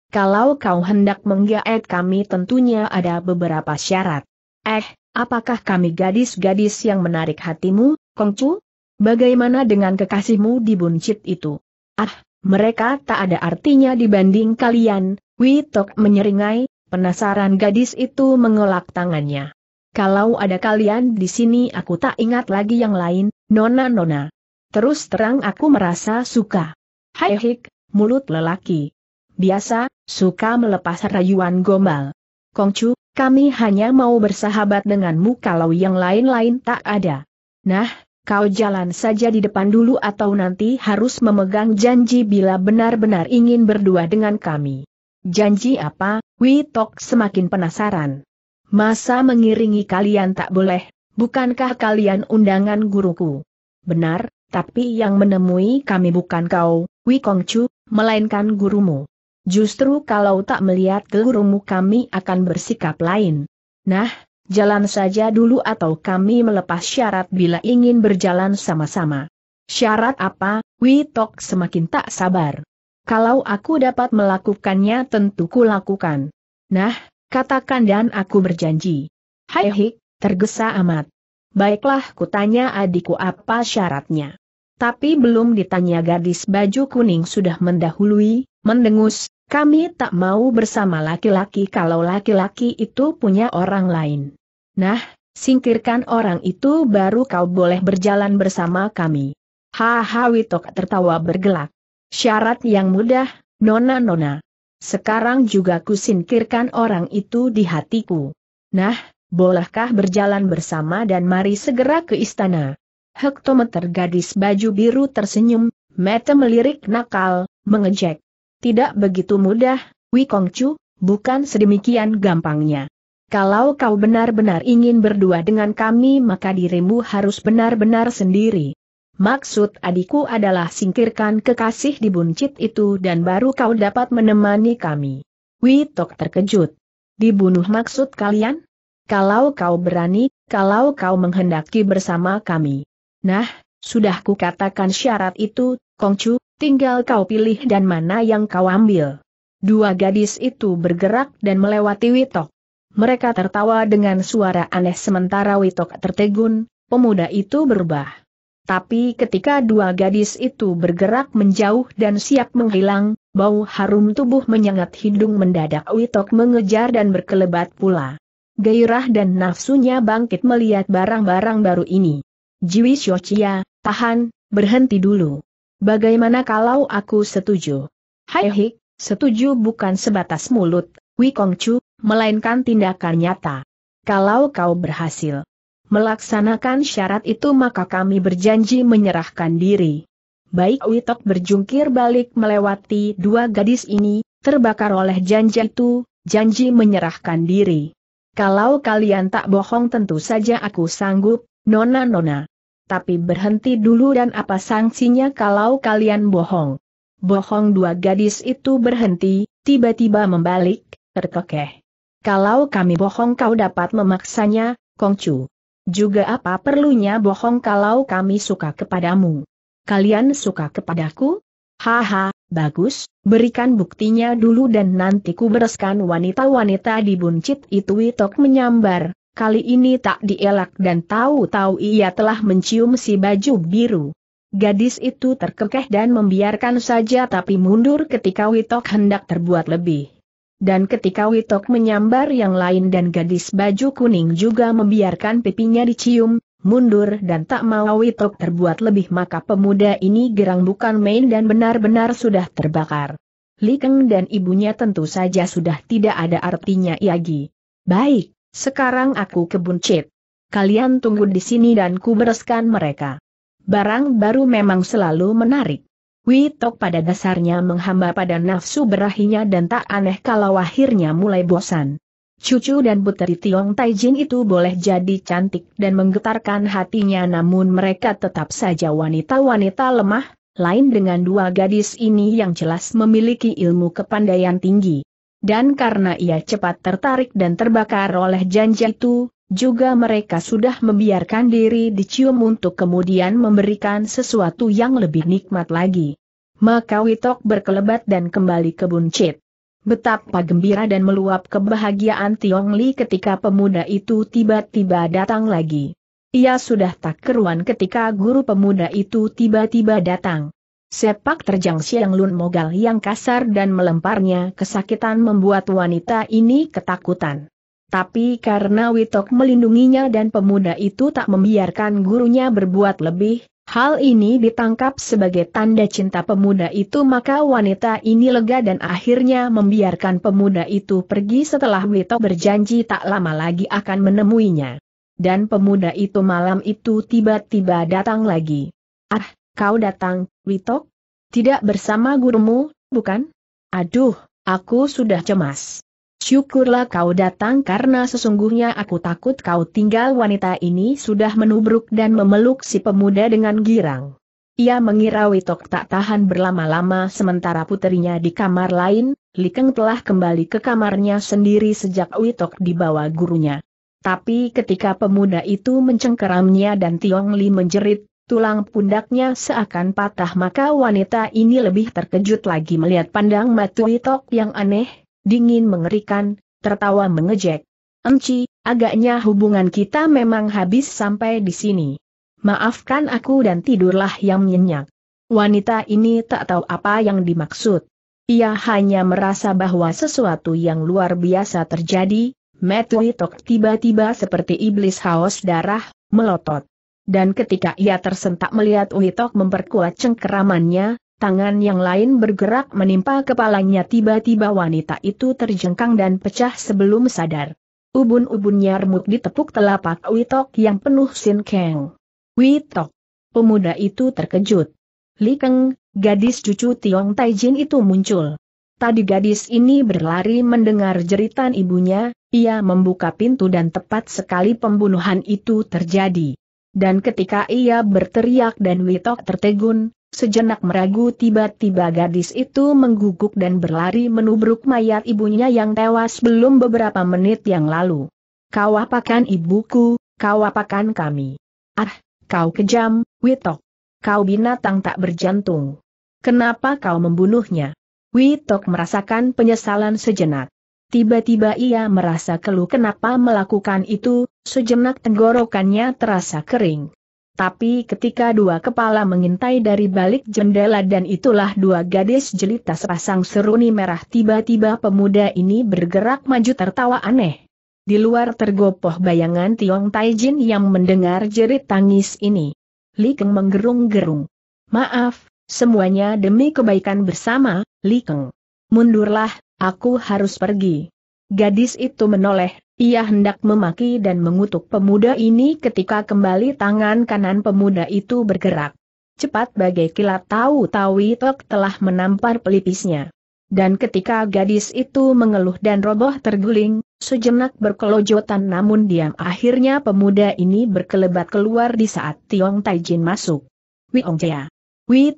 Kalau kau hendak menggaet kami tentunya ada beberapa syarat. Eh, apakah kami gadis-gadis yang menarik hatimu, Kongcu? Bagaimana dengan kekasihmu di buncit itu? Ah, mereka tak ada artinya dibanding kalian, Witok menyeringai, Penasaran gadis itu mengelak tangannya. Kalau ada kalian di sini aku tak ingat lagi yang lain, nona-nona. Terus terang aku merasa suka. Hai hik, mulut lelaki. Biasa, suka melepas rayuan gombal. Kongcu, kami hanya mau bersahabat denganmu kalau yang lain-lain tak ada. Nah, kau jalan saja di depan dulu atau nanti harus memegang janji bila benar-benar ingin berdua dengan kami. Janji apa? Witok semakin penasaran. Masa mengiringi kalian tak boleh, bukankah kalian undangan guruku? Benar, tapi yang menemui kami bukan kau, Chu, melainkan gurumu. Justru kalau tak melihat ke gurumu kami akan bersikap lain. Nah, jalan saja dulu atau kami melepas syarat bila ingin berjalan sama-sama. Syarat apa? Witok semakin tak sabar. Kalau aku dapat melakukannya tentu ku lakukan. Nah, katakan dan aku berjanji. Hai hik, tergesa amat. Baiklah kutanya adikku apa syaratnya. Tapi belum ditanya gadis baju kuning sudah mendahului, mendengus, kami tak mau bersama laki-laki kalau laki-laki itu punya orang lain. Nah, singkirkan orang itu baru kau boleh berjalan bersama kami. Haha Witok tertawa bergelak. Syarat yang mudah, nona-nona. Sekarang juga kusingkirkan orang itu di hatiku. Nah, bolehkah berjalan bersama dan mari segera ke istana? Hektometer gadis baju biru tersenyum, mata melirik nakal, mengejek. Tidak begitu mudah, Wikongcu, bukan sedemikian gampangnya. Kalau kau benar-benar ingin berdua dengan kami maka dirimu harus benar-benar sendiri. Maksud adikku adalah singkirkan kekasih di buncit itu dan baru kau dapat menemani kami. Witok terkejut. Dibunuh maksud kalian? Kalau kau berani, kalau kau menghendaki bersama kami. Nah, sudah kukatakan syarat itu, Kongcu, tinggal kau pilih dan mana yang kau ambil. Dua gadis itu bergerak dan melewati Witok. Mereka tertawa dengan suara aneh sementara Witok tertegun, pemuda itu berubah. Tapi ketika dua gadis itu bergerak menjauh dan siap menghilang, bau harum tubuh menyengat hidung mendadak Witok mengejar dan berkelebat pula. Gairah dan nafsunya bangkit melihat barang-barang baru ini. Jiwi Shochia, tahan, berhenti dulu. Bagaimana kalau aku setuju? Hai hik, setuju bukan sebatas mulut, Wikongcu, melainkan tindakan nyata. Kalau kau berhasil, melaksanakan syarat itu maka kami berjanji menyerahkan diri. Baik Witok berjungkir balik melewati dua gadis ini, terbakar oleh janji itu, janji menyerahkan diri. Kalau kalian tak bohong tentu saja aku sanggup, nona-nona. Tapi berhenti dulu dan apa sanksinya kalau kalian bohong? Bohong dua gadis itu berhenti, tiba-tiba membalik, terkekeh. Kalau kami bohong kau dapat memaksanya, Kongcu. Juga apa perlunya bohong kalau kami suka kepadamu? Kalian suka kepadaku? Haha, bagus, berikan buktinya dulu dan nanti ku bereskan wanita-wanita di buncit itu Witok menyambar, kali ini tak dielak dan tahu-tahu ia telah mencium si baju biru. Gadis itu terkekeh dan membiarkan saja tapi mundur ketika Witok hendak terbuat lebih dan ketika Witok menyambar yang lain dan gadis baju kuning juga membiarkan pipinya dicium, mundur dan tak mau Witok terbuat lebih maka pemuda ini gerang bukan main dan benar-benar sudah terbakar. Li Keng dan ibunya tentu saja sudah tidak ada artinya lagi. Baik, sekarang aku kebuncit. Kalian tunggu di sini dan kubereskan mereka. Barang baru memang selalu menarik. Witok pada dasarnya menghamba pada nafsu berahinya dan tak aneh kalau akhirnya mulai bosan. Cucu dan puteri Tiong Taijin itu boleh jadi cantik dan menggetarkan hatinya namun mereka tetap saja wanita-wanita lemah, lain dengan dua gadis ini yang jelas memiliki ilmu kepandaian tinggi. Dan karena ia cepat tertarik dan terbakar oleh janji itu, juga mereka sudah membiarkan diri dicium untuk kemudian memberikan sesuatu yang lebih nikmat lagi. Maka Witok berkelebat dan kembali ke buncit. Betapa gembira dan meluap kebahagiaan Tiong Li ketika pemuda itu tiba-tiba datang lagi. Ia sudah tak keruan ketika guru pemuda itu tiba-tiba datang. Sepak terjang Siang Lun Mogal yang kasar dan melemparnya kesakitan membuat wanita ini ketakutan. Tapi karena Witok melindunginya dan pemuda itu tak membiarkan gurunya berbuat lebih, hal ini ditangkap sebagai tanda cinta pemuda itu maka wanita ini lega dan akhirnya membiarkan pemuda itu pergi setelah Witok berjanji tak lama lagi akan menemuinya. Dan pemuda itu malam itu tiba-tiba datang lagi. Ah, kau datang, Witok? Tidak bersama gurumu, bukan? Aduh, aku sudah cemas. Syukurlah kau datang karena sesungguhnya aku takut kau tinggal wanita ini sudah menubruk dan memeluk si pemuda dengan girang. Ia mengira Witok tak tahan berlama-lama sementara putrinya di kamar lain, Likeng telah kembali ke kamarnya sendiri sejak Witok dibawa gurunya. Tapi ketika pemuda itu mencengkeramnya dan Tiong Li menjerit, tulang pundaknya seakan patah maka wanita ini lebih terkejut lagi melihat pandang mata Witok yang aneh, dingin mengerikan, tertawa mengejek. enci, agaknya hubungan kita memang habis sampai di sini. Maafkan aku dan tidurlah yang nyenyak. Wanita ini tak tahu apa yang dimaksud. Ia hanya merasa bahwa sesuatu yang luar biasa terjadi, Metuitok tiba-tiba seperti iblis haus darah, melotot. Dan ketika ia tersentak melihat Uitok memperkuat cengkeramannya, tangan yang lain bergerak menimpa kepalanya tiba-tiba wanita itu terjengkang dan pecah sebelum sadar. Ubun-ubunnya remuk ditepuk telapak Witok yang penuh sin keng. Witok. Pemuda itu terkejut. Li Keng, gadis cucu Tiong Taijin itu muncul. Tadi gadis ini berlari mendengar jeritan ibunya, ia membuka pintu dan tepat sekali pembunuhan itu terjadi. Dan ketika ia berteriak dan Witok tertegun, Sejenak meragu tiba-tiba gadis itu mengguguk dan berlari menubruk mayat ibunya yang tewas belum beberapa menit yang lalu. Kau apakan ibuku, kau apakan kami. Ah, kau kejam, Witok. Kau binatang tak berjantung. Kenapa kau membunuhnya? Witok merasakan penyesalan sejenak. Tiba-tiba ia merasa keluh kenapa melakukan itu, sejenak tenggorokannya terasa kering. Tapi ketika dua kepala mengintai dari balik jendela dan itulah dua gadis jelita sepasang seruni merah tiba-tiba pemuda ini bergerak maju tertawa aneh. Di luar tergopoh bayangan Tiong Taijin yang mendengar jerit tangis ini. Li Keng menggerung-gerung. Maaf, semuanya demi kebaikan bersama, Li Keng. Mundurlah, aku harus pergi. Gadis itu menoleh, ia hendak memaki dan mengutuk pemuda ini ketika kembali tangan kanan pemuda itu bergerak. Cepat bagai kilat tahu tawi Tok telah menampar pelipisnya. Dan ketika gadis itu mengeluh dan roboh terguling, sejenak berkelojotan namun diam akhirnya pemuda ini berkelebat keluar di saat Tiong Taijin masuk. Wiong Jia.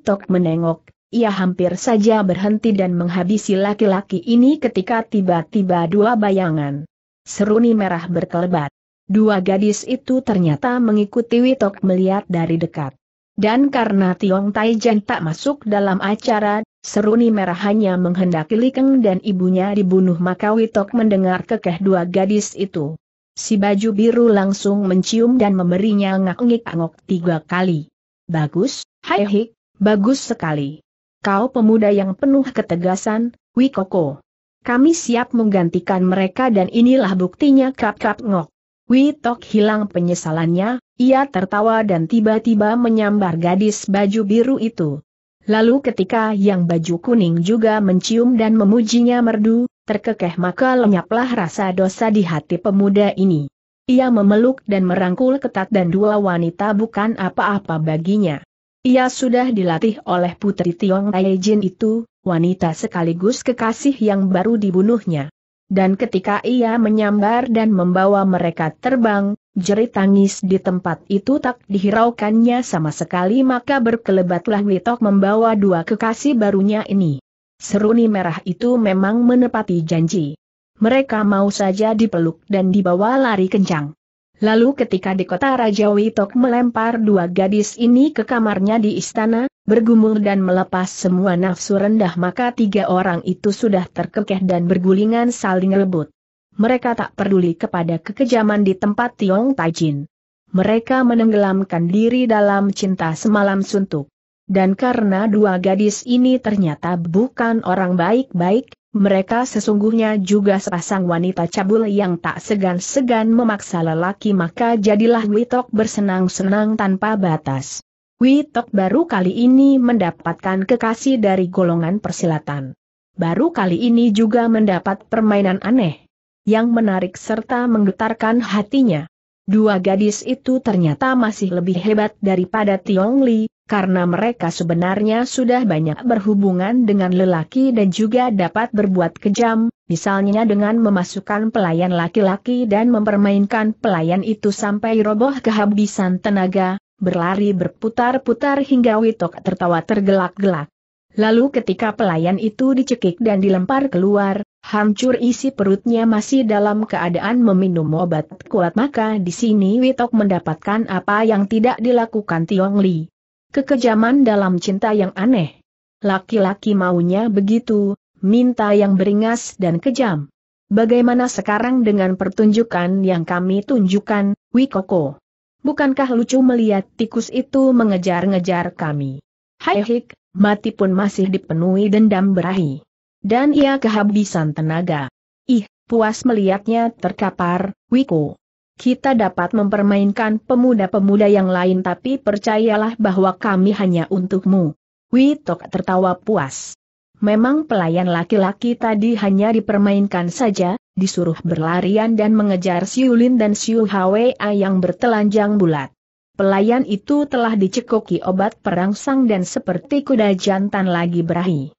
Tok menengok, ia hampir saja berhenti dan menghabisi laki-laki ini ketika tiba-tiba dua bayangan Seruni merah berkelebat. Dua gadis itu ternyata mengikuti Witok melihat dari dekat. Dan karena Tiong Taijan tak masuk dalam acara, Seruni merah hanya menghendaki Likeng dan ibunya dibunuh maka Witok mendengar kekeh dua gadis itu. Si baju biru langsung mencium dan memberinya ngak-ngik-angok tiga kali. Bagus, Hai Hik, bagus sekali. Kau pemuda yang penuh ketegasan, Wikoko. Kami siap menggantikan mereka dan inilah buktinya kap-kap ngok. Witok hilang penyesalannya, ia tertawa dan tiba-tiba menyambar gadis baju biru itu. Lalu ketika yang baju kuning juga mencium dan memujinya merdu, terkekeh maka lenyaplah rasa dosa di hati pemuda ini. Ia memeluk dan merangkul ketat dan dua wanita bukan apa-apa baginya. Ia sudah dilatih oleh putri Tiong Taijin itu, wanita sekaligus kekasih yang baru dibunuhnya. Dan ketika ia menyambar dan membawa mereka terbang, jerit tangis di tempat itu tak dihiraukannya sama sekali maka berkelebatlah Witok membawa dua kekasih barunya ini. Seruni merah itu memang menepati janji. Mereka mau saja dipeluk dan dibawa lari kencang. Lalu ketika di kota Raja Witok melempar dua gadis ini ke kamarnya di istana, bergumul dan melepas semua nafsu rendah maka tiga orang itu sudah terkekeh dan bergulingan saling rebut. Mereka tak peduli kepada kekejaman di tempat Tiong Tajin. Mereka menenggelamkan diri dalam cinta semalam suntuk. Dan karena dua gadis ini ternyata bukan orang baik-baik, mereka sesungguhnya juga sepasang wanita cabul yang tak segan-segan memaksa lelaki maka jadilah Witok bersenang-senang tanpa batas. Witok baru kali ini mendapatkan kekasih dari golongan persilatan. Baru kali ini juga mendapat permainan aneh yang menarik serta menggetarkan hatinya. Dua gadis itu ternyata masih lebih hebat daripada Tiong Li, karena mereka sebenarnya sudah banyak berhubungan dengan lelaki dan juga dapat berbuat kejam, misalnya dengan memasukkan pelayan laki-laki dan mempermainkan pelayan itu sampai roboh kehabisan tenaga, berlari berputar-putar hingga Witok tertawa tergelak-gelak. Lalu ketika pelayan itu dicekik dan dilempar keluar, Hancur isi perutnya masih dalam keadaan meminum obat kuat maka di sini Witok mendapatkan apa yang tidak dilakukan Tiong Li. Kekejaman dalam cinta yang aneh. Laki-laki maunya begitu, minta yang beringas dan kejam. Bagaimana sekarang dengan pertunjukan yang kami tunjukkan, Wikoko? Bukankah lucu melihat tikus itu mengejar-ngejar kami? Hai hik, mati pun masih dipenuhi dendam berahi. Dan ia kehabisan tenaga. Ih, puas melihatnya terkapar, Wiko. Kita dapat mempermainkan pemuda-pemuda yang lain tapi percayalah bahwa kami hanya untukmu. Witok tertawa puas. Memang pelayan laki-laki tadi hanya dipermainkan saja, disuruh berlarian dan mengejar Siulin dan Siu Hwa yang bertelanjang bulat. Pelayan itu telah dicekoki obat perangsang dan seperti kuda jantan lagi berahi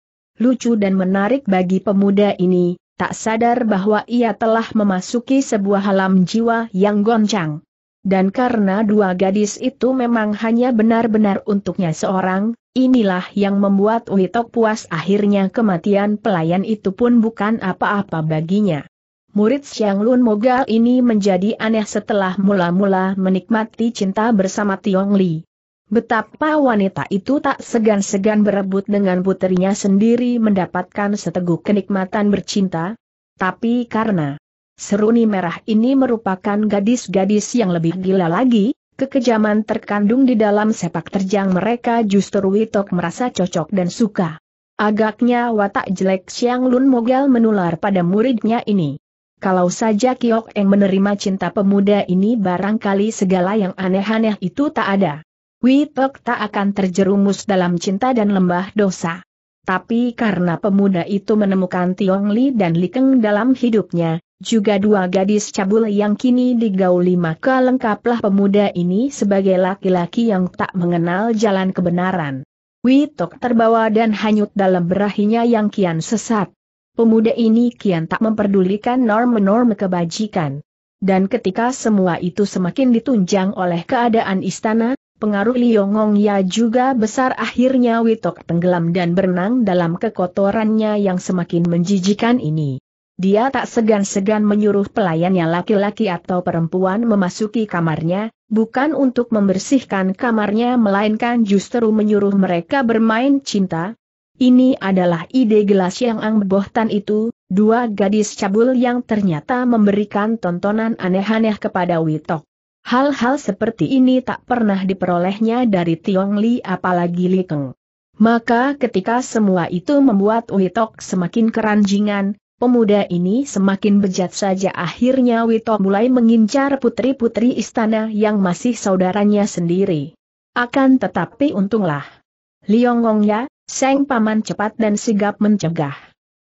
lucu dan menarik bagi pemuda ini, tak sadar bahwa ia telah memasuki sebuah alam jiwa yang goncang. Dan karena dua gadis itu memang hanya benar-benar untuknya seorang, inilah yang membuat Witok puas akhirnya kematian pelayan itu pun bukan apa-apa baginya. Murid Siang Lun Mogal ini menjadi aneh setelah mula-mula menikmati cinta bersama Tiong Li. Betapa wanita itu tak segan-segan berebut dengan putrinya sendiri mendapatkan seteguk kenikmatan bercinta. Tapi karena seruni merah ini merupakan gadis-gadis yang lebih gila lagi, kekejaman terkandung di dalam sepak terjang mereka justru Witok merasa cocok dan suka. Agaknya watak jelek Siang Lun Mogal menular pada muridnya ini. Kalau saja Kiok Eng menerima cinta pemuda ini barangkali segala yang aneh-aneh itu tak ada. Witok tak akan terjerumus dalam cinta dan lembah dosa. Tapi karena pemuda itu menemukan Tiong Li dan Likeng dalam hidupnya, juga dua gadis cabul yang kini digauli maka lengkaplah pemuda ini sebagai laki-laki yang tak mengenal jalan kebenaran. Witok terbawa dan hanyut dalam berahinya yang kian sesat. Pemuda ini kian tak memperdulikan norma-norma kebajikan. Dan ketika semua itu semakin ditunjang oleh keadaan istana, pengaruh Liongong Ya juga besar akhirnya Witok tenggelam dan berenang dalam kekotorannya yang semakin menjijikan ini. Dia tak segan-segan menyuruh pelayannya laki-laki atau perempuan memasuki kamarnya, bukan untuk membersihkan kamarnya melainkan justru menyuruh mereka bermain cinta, ini adalah ide gelas yang angbohtan itu, dua gadis cabul yang ternyata memberikan tontonan aneh-aneh kepada Witok. Hal-hal seperti ini tak pernah diperolehnya dari Tiong Li apalagi Li Keng. Maka ketika semua itu membuat Witok semakin keranjingan, pemuda ini semakin bejat saja akhirnya Witok mulai mengincar putri-putri istana yang masih saudaranya sendiri. Akan tetapi untunglah. Liongong ya, Seng Paman cepat dan sigap mencegah.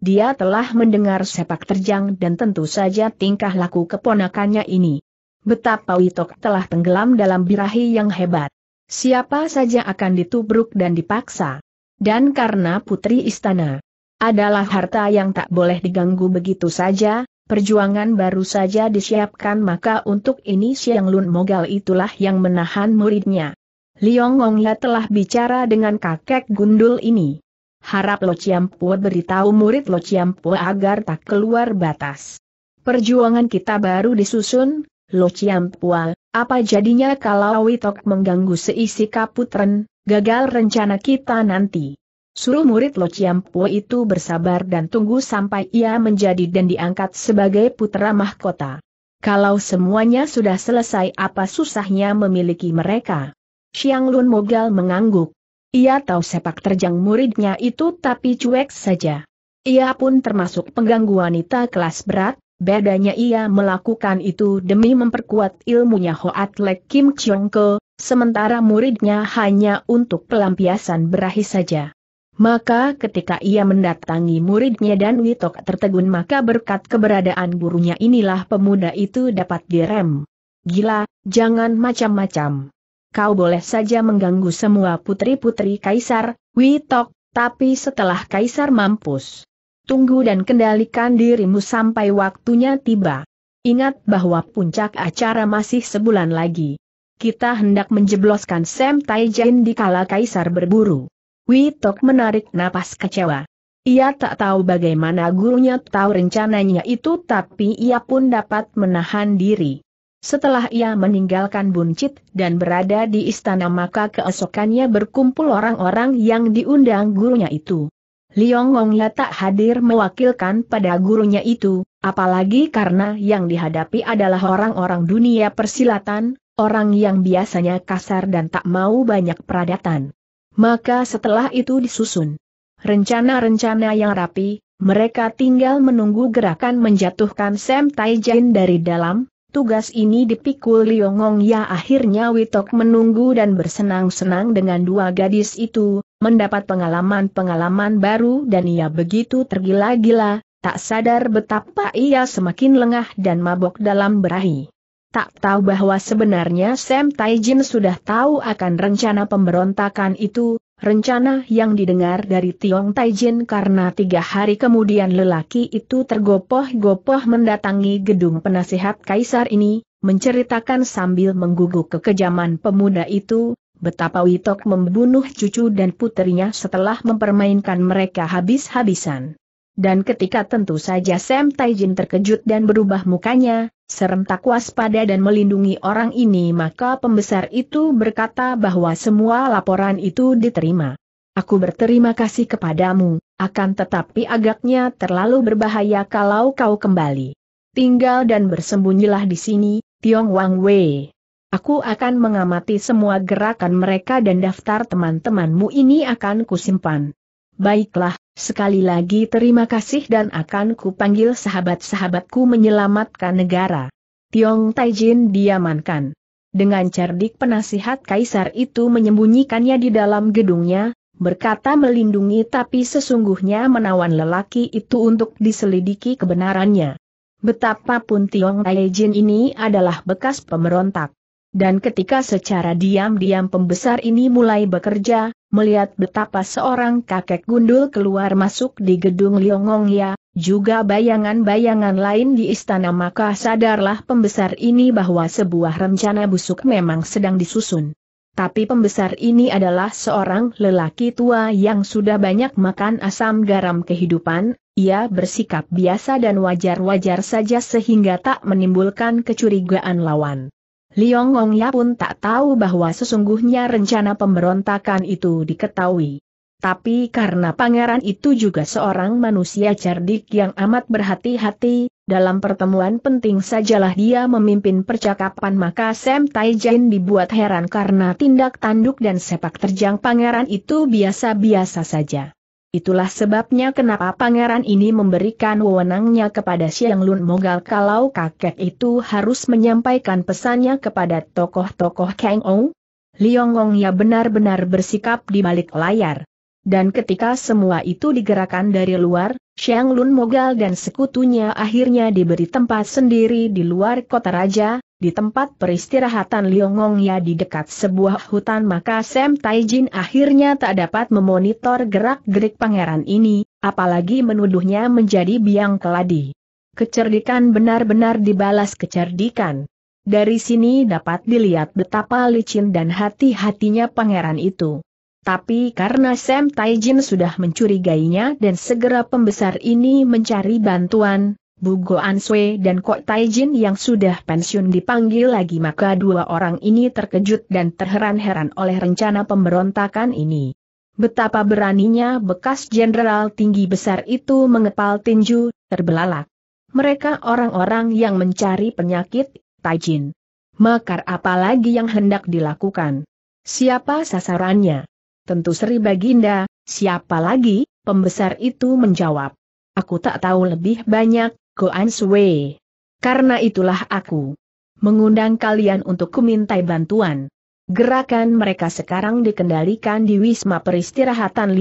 Dia telah mendengar sepak terjang dan tentu saja tingkah laku keponakannya ini. Betapa Witok telah tenggelam dalam birahi yang hebat. Siapa saja akan ditubruk dan dipaksa. Dan karena putri istana adalah harta yang tak boleh diganggu begitu saja, perjuangan baru saja disiapkan maka untuk ini Siang Lun Mogal itulah yang menahan muridnya. Liong Ongya telah bicara dengan kakek gundul ini. Harap Lo Ciampua beritahu murid Lo Ciampua agar tak keluar batas. Perjuangan kita baru disusun, Lo Pua, apa jadinya kalau Witok mengganggu seisi kaputren, gagal rencana kita nanti. Suruh murid Lo Pua itu bersabar dan tunggu sampai ia menjadi dan diangkat sebagai putra mahkota. Kalau semuanya sudah selesai apa susahnya memiliki mereka? Xiang Lun Mogal mengangguk. Ia tahu sepak terjang muridnya itu tapi cuek saja. Ia pun termasuk pengganggu wanita kelas berat, Bedanya ia melakukan itu demi memperkuat ilmunya Hoat Lek Kim Chiong Ko, sementara muridnya hanya untuk pelampiasan berahi saja. Maka ketika ia mendatangi muridnya dan Witok tertegun maka berkat keberadaan gurunya inilah pemuda itu dapat direm. Gila, jangan macam-macam. Kau boleh saja mengganggu semua putri-putri kaisar, Witok, tapi setelah kaisar mampus, Tunggu dan kendalikan dirimu sampai waktunya tiba. Ingat bahwa puncak acara masih sebulan lagi. Kita hendak menjebloskan Sam Taijin di kala kaisar berburu. Witok menarik napas kecewa. Ia tak tahu bagaimana gurunya tahu rencananya itu tapi ia pun dapat menahan diri. Setelah ia meninggalkan Buncit dan berada di istana maka keesokannya berkumpul orang-orang yang diundang gurunya itu. Liong Ya tak hadir mewakilkan pada gurunya itu, apalagi karena yang dihadapi adalah orang-orang dunia persilatan, orang yang biasanya kasar dan tak mau banyak peradatan. Maka setelah itu disusun rencana-rencana yang rapi, mereka tinggal menunggu gerakan menjatuhkan Sam Taijin dari dalam, tugas ini dipikul Liong Wong ya akhirnya Witok menunggu dan bersenang-senang dengan dua gadis itu, mendapat pengalaman-pengalaman baru dan ia begitu tergila-gila, tak sadar betapa ia semakin lengah dan mabok dalam berahi. Tak tahu bahwa sebenarnya Sam Taijin sudah tahu akan rencana pemberontakan itu, rencana yang didengar dari Tiong Taijin karena tiga hari kemudian lelaki itu tergopoh-gopoh mendatangi gedung penasihat kaisar ini, menceritakan sambil mengguguk kekejaman pemuda itu, betapa Witok membunuh cucu dan putrinya setelah mempermainkan mereka habis-habisan. Dan ketika tentu saja Sam Taijin terkejut dan berubah mukanya, serentak waspada dan melindungi orang ini maka pembesar itu berkata bahwa semua laporan itu diterima. Aku berterima kasih kepadamu, akan tetapi agaknya terlalu berbahaya kalau kau kembali. Tinggal dan bersembunyilah di sini, Tiong Wang Wei. Aku akan mengamati semua gerakan mereka dan daftar teman-temanmu ini akan kusimpan. Baiklah, sekali lagi terima kasih dan akan kupanggil sahabat-sahabatku menyelamatkan negara. Tiong Taijin diamankan. Dengan cerdik penasihat kaisar itu menyembunyikannya di dalam gedungnya, berkata melindungi tapi sesungguhnya menawan lelaki itu untuk diselidiki kebenarannya. Betapapun Tiong Taijin ini adalah bekas pemberontak. Dan ketika secara diam-diam pembesar ini mulai bekerja, melihat betapa seorang kakek gundul keluar masuk di gedung ya, juga bayangan-bayangan lain di istana maka sadarlah pembesar ini bahwa sebuah rencana busuk memang sedang disusun. Tapi pembesar ini adalah seorang lelaki tua yang sudah banyak makan asam garam kehidupan, ia bersikap biasa dan wajar-wajar saja sehingga tak menimbulkan kecurigaan lawan. Liong Ongya pun tak tahu bahwa sesungguhnya rencana pemberontakan itu diketahui. Tapi karena pangeran itu juga seorang manusia cerdik yang amat berhati-hati, dalam pertemuan penting sajalah dia memimpin percakapan maka Sam Taijin dibuat heran karena tindak tanduk dan sepak terjang pangeran itu biasa-biasa saja. Itulah sebabnya kenapa pangeran ini memberikan wewenangnya kepada Siang Lun Mogal kalau kakek itu harus menyampaikan pesannya kepada tokoh-tokoh Kang Ou. Ong ya benar-benar bersikap di balik layar. Dan ketika semua itu digerakkan dari luar, Siang Lun Mogal dan sekutunya akhirnya diberi tempat sendiri di luar kota raja, di tempat peristirahatan Liongong ya di dekat sebuah hutan maka Sam Taijin akhirnya tak dapat memonitor gerak-gerik pangeran ini, apalagi menuduhnya menjadi biang keladi. Kecerdikan benar-benar dibalas kecerdikan. Dari sini dapat dilihat betapa licin dan hati-hatinya pangeran itu. Tapi karena Sam Taijin sudah mencurigainya dan segera pembesar ini mencari bantuan, Bugo Sui dan Kok Taijin yang sudah pensiun dipanggil lagi maka dua orang ini terkejut dan terheran-heran oleh rencana pemberontakan ini. Betapa beraninya bekas jenderal tinggi besar itu mengepal tinju, terbelalak. Mereka orang-orang yang mencari penyakit, Taijin. Makar lagi yang hendak dilakukan. Siapa sasarannya? Tentu Sri Baginda, siapa lagi? Pembesar itu menjawab. Aku tak tahu lebih banyak, Goan Sui. Karena itulah aku mengundang kalian untuk kumintai bantuan. Gerakan mereka sekarang dikendalikan di Wisma Peristirahatan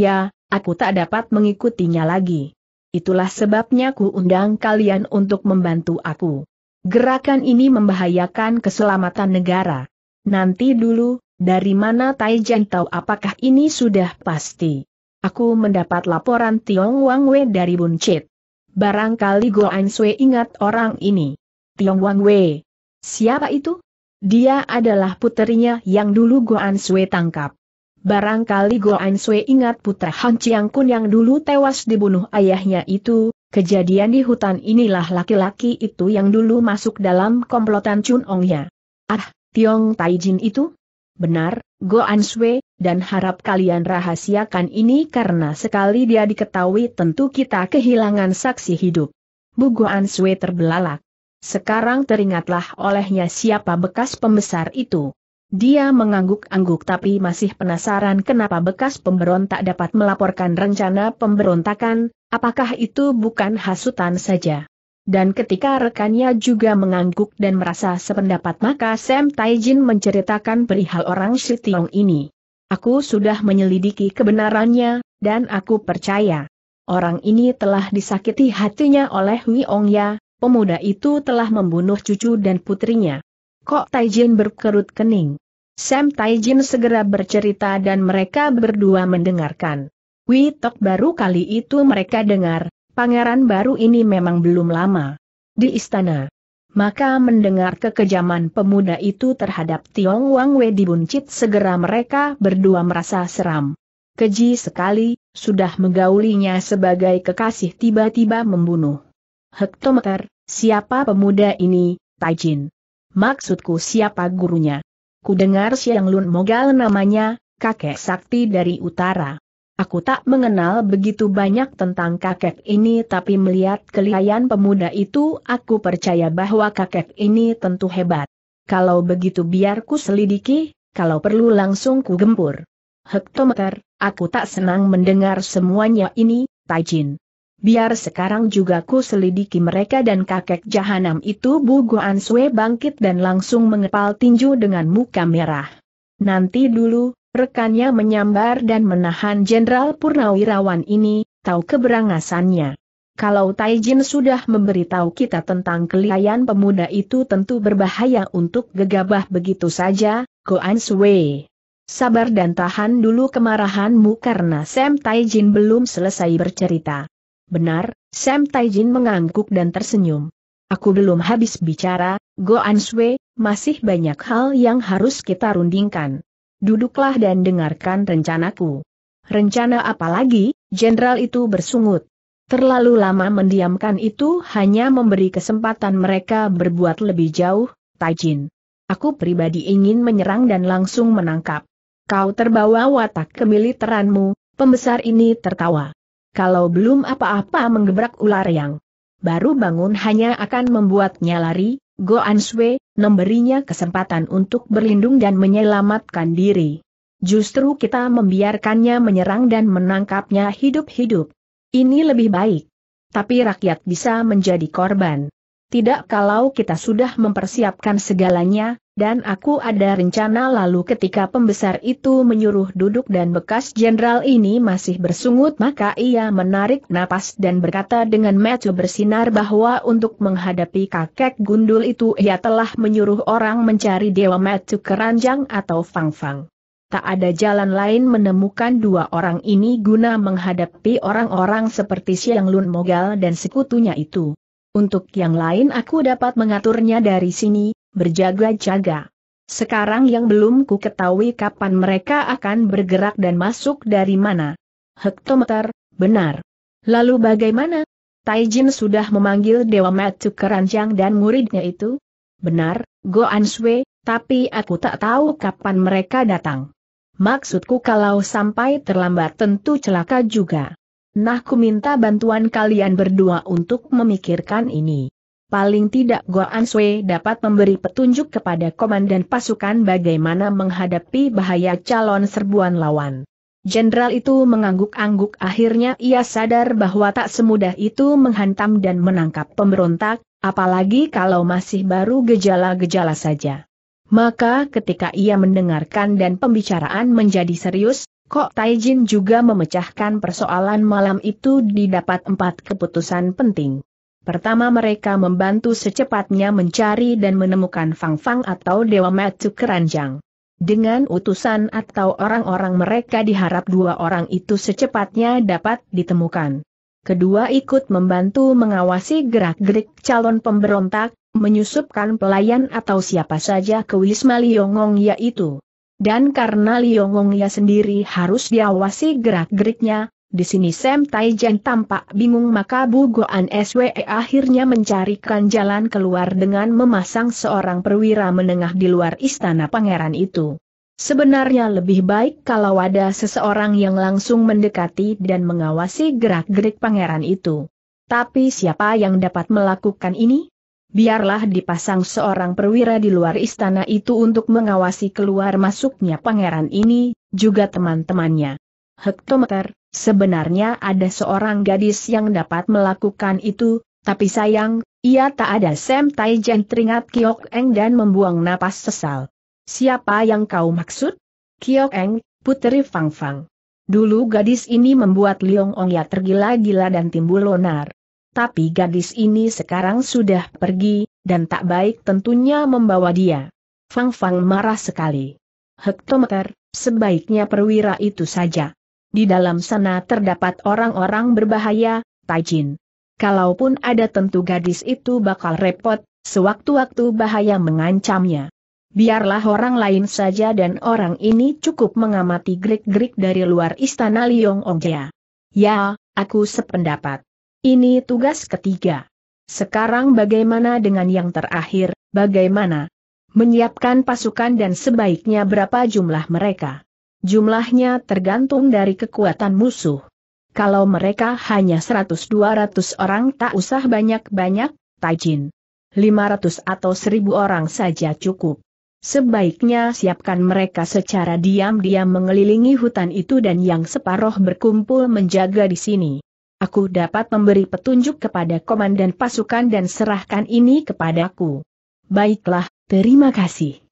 ya, aku tak dapat mengikutinya lagi. Itulah sebabnya ku undang kalian untuk membantu aku. Gerakan ini membahayakan keselamatan negara. Nanti dulu, dari mana Taijan tahu apakah ini sudah pasti? Aku mendapat laporan Tiong Wang Wei dari Buncit. Barangkali Go An ingat orang ini. Tiong Wang Wei. Siapa itu? Dia adalah puterinya yang dulu Go An tangkap. Barangkali Go An ingat putra Han Chiang Kun yang dulu tewas dibunuh ayahnya itu, Kejadian di hutan inilah laki-laki itu yang dulu masuk dalam komplotan Chun Ongnya. Ah, Tiong Taijin itu? Benar, Go An dan harap kalian rahasiakan ini karena sekali dia diketahui tentu kita kehilangan saksi hidup. Buguan Sue terbelalak. Sekarang teringatlah olehnya siapa bekas pembesar itu. Dia mengangguk-angguk tapi masih penasaran kenapa bekas pemberontak dapat melaporkan rencana pemberontakan, apakah itu bukan hasutan saja. Dan ketika rekannya juga mengangguk dan merasa sependapat maka Sam Taijin menceritakan perihal orang Shitiong ini. Aku sudah menyelidiki kebenarannya, dan aku percaya. Orang ini telah disakiti hatinya oleh Ya, pemuda itu telah membunuh cucu dan putrinya. Kok Taijin berkerut kening? Sam Taijin segera bercerita dan mereka berdua mendengarkan. Tok baru kali itu mereka dengar, pangeran baru ini memang belum lama. Di istana, maka mendengar kekejaman pemuda itu terhadap Tiong Wang Wei dibuncit segera mereka berdua merasa seram. Keji sekali, sudah menggaulinya sebagai kekasih tiba-tiba membunuh. Hektometer, siapa pemuda ini, Taijin? Maksudku siapa gurunya? Kudengar Siang Lun Mogal namanya, kakek sakti dari utara. Aku tak mengenal begitu banyak tentang kakek ini tapi melihat kelihayan pemuda itu aku percaya bahwa kakek ini tentu hebat. Kalau begitu biar ku selidiki, kalau perlu langsung ku gempur. Hektometer, aku tak senang mendengar semuanya ini, Taijin. Biar sekarang juga ku selidiki mereka dan kakek jahanam itu Bu Guan Sue bangkit dan langsung mengepal tinju dengan muka merah. Nanti dulu, Rekannya menyambar dan menahan Jenderal Purnawirawan ini, tahu keberangasannya. Kalau Taijin sudah memberitahu kita tentang kelihayan pemuda itu tentu berbahaya untuk gegabah begitu saja, Goan Sui. Sabar dan tahan dulu kemarahanmu karena Sam Taijin belum selesai bercerita. Benar, Sam Taijin mengangguk dan tersenyum. Aku belum habis bicara, Goan Sui, masih banyak hal yang harus kita rundingkan duduklah dan dengarkan rencanaku. Rencana apa lagi? Jenderal itu bersungut. Terlalu lama mendiamkan itu hanya memberi kesempatan mereka berbuat lebih jauh, Tajin. Aku pribadi ingin menyerang dan langsung menangkap. Kau terbawa watak kemiliteranmu, pembesar ini tertawa. Kalau belum apa-apa menggebrak ular yang baru bangun hanya akan membuatnya lari, Goan Sui, memberinya kesempatan untuk berlindung dan menyelamatkan diri. Justru kita membiarkannya menyerang dan menangkapnya hidup-hidup. Ini lebih baik. Tapi rakyat bisa menjadi korban. Tidak kalau kita sudah mempersiapkan segalanya, dan aku ada rencana lalu ketika pembesar itu menyuruh duduk dan bekas jenderal ini masih bersungut maka ia menarik napas dan berkata dengan mata bersinar bahwa untuk menghadapi kakek gundul itu ia telah menyuruh orang mencari dewa matu keranjang atau fangfang. Tak ada jalan lain menemukan dua orang ini guna menghadapi orang-orang seperti Siang Lun Mogal dan sekutunya itu. Untuk yang lain aku dapat mengaturnya dari sini, berjaga-jaga. Sekarang yang belum ku ketahui kapan mereka akan bergerak dan masuk dari mana. Hektometer, benar. Lalu bagaimana? Taijin sudah memanggil Dewa Matsu Keranjang dan muridnya itu? Benar, Go Answe, tapi aku tak tahu kapan mereka datang. Maksudku kalau sampai terlambat tentu celaka juga. Nah ku minta bantuan kalian berdua untuk memikirkan ini paling tidak Goan Sui dapat memberi petunjuk kepada komandan pasukan bagaimana menghadapi bahaya calon serbuan lawan. Jenderal itu mengangguk-angguk akhirnya ia sadar bahwa tak semudah itu menghantam dan menangkap pemberontak, apalagi kalau masih baru gejala-gejala saja. Maka ketika ia mendengarkan dan pembicaraan menjadi serius, Kok Taijin juga memecahkan persoalan malam itu didapat empat keputusan penting. Pertama mereka membantu secepatnya mencari dan menemukan Fang Fang atau Dewa Metu Keranjang. Dengan utusan atau orang-orang mereka diharap dua orang itu secepatnya dapat ditemukan. Kedua ikut membantu mengawasi gerak-gerik calon pemberontak, menyusupkan pelayan atau siapa saja ke Wisma Liongong yaitu. Dan karena Liongong ya sendiri harus diawasi gerak-geriknya, di sini Sam Taijan tampak bingung maka Bu Goan SWE akhirnya mencarikan jalan keluar dengan memasang seorang perwira menengah di luar istana pangeran itu. Sebenarnya lebih baik kalau ada seseorang yang langsung mendekati dan mengawasi gerak-gerik pangeran itu. Tapi siapa yang dapat melakukan ini? Biarlah dipasang seorang perwira di luar istana itu untuk mengawasi keluar masuknya pangeran ini, juga teman-temannya. Hektometer Sebenarnya ada seorang gadis yang dapat melakukan itu, tapi sayang, ia tak ada Sam Taijen teringat Kiok Eng dan membuang napas sesal. Siapa yang kau maksud? Kiok Eng, putri Fang Fang. Dulu gadis ini membuat Liong ya tergila-gila dan timbul lonar. Tapi gadis ini sekarang sudah pergi, dan tak baik tentunya membawa dia. Fang Fang marah sekali. Hektometer, sebaiknya perwira itu saja. Di dalam sana terdapat orang-orang berbahaya, Taijin. Kalaupun ada tentu gadis itu bakal repot, sewaktu-waktu bahaya mengancamnya. Biarlah orang lain saja dan orang ini cukup mengamati gerik-gerik dari luar istana Liong Ongja. Ya, aku sependapat. Ini tugas ketiga. Sekarang bagaimana dengan yang terakhir, bagaimana? Menyiapkan pasukan dan sebaiknya berapa jumlah mereka? Jumlahnya tergantung dari kekuatan musuh. Kalau mereka hanya 100-200 orang tak usah banyak-banyak, Taijin. 500 atau 1000 orang saja cukup. Sebaiknya siapkan mereka secara diam-diam mengelilingi hutan itu dan yang separoh berkumpul menjaga di sini. Aku dapat memberi petunjuk kepada komandan pasukan dan serahkan ini kepadaku. Baiklah, terima kasih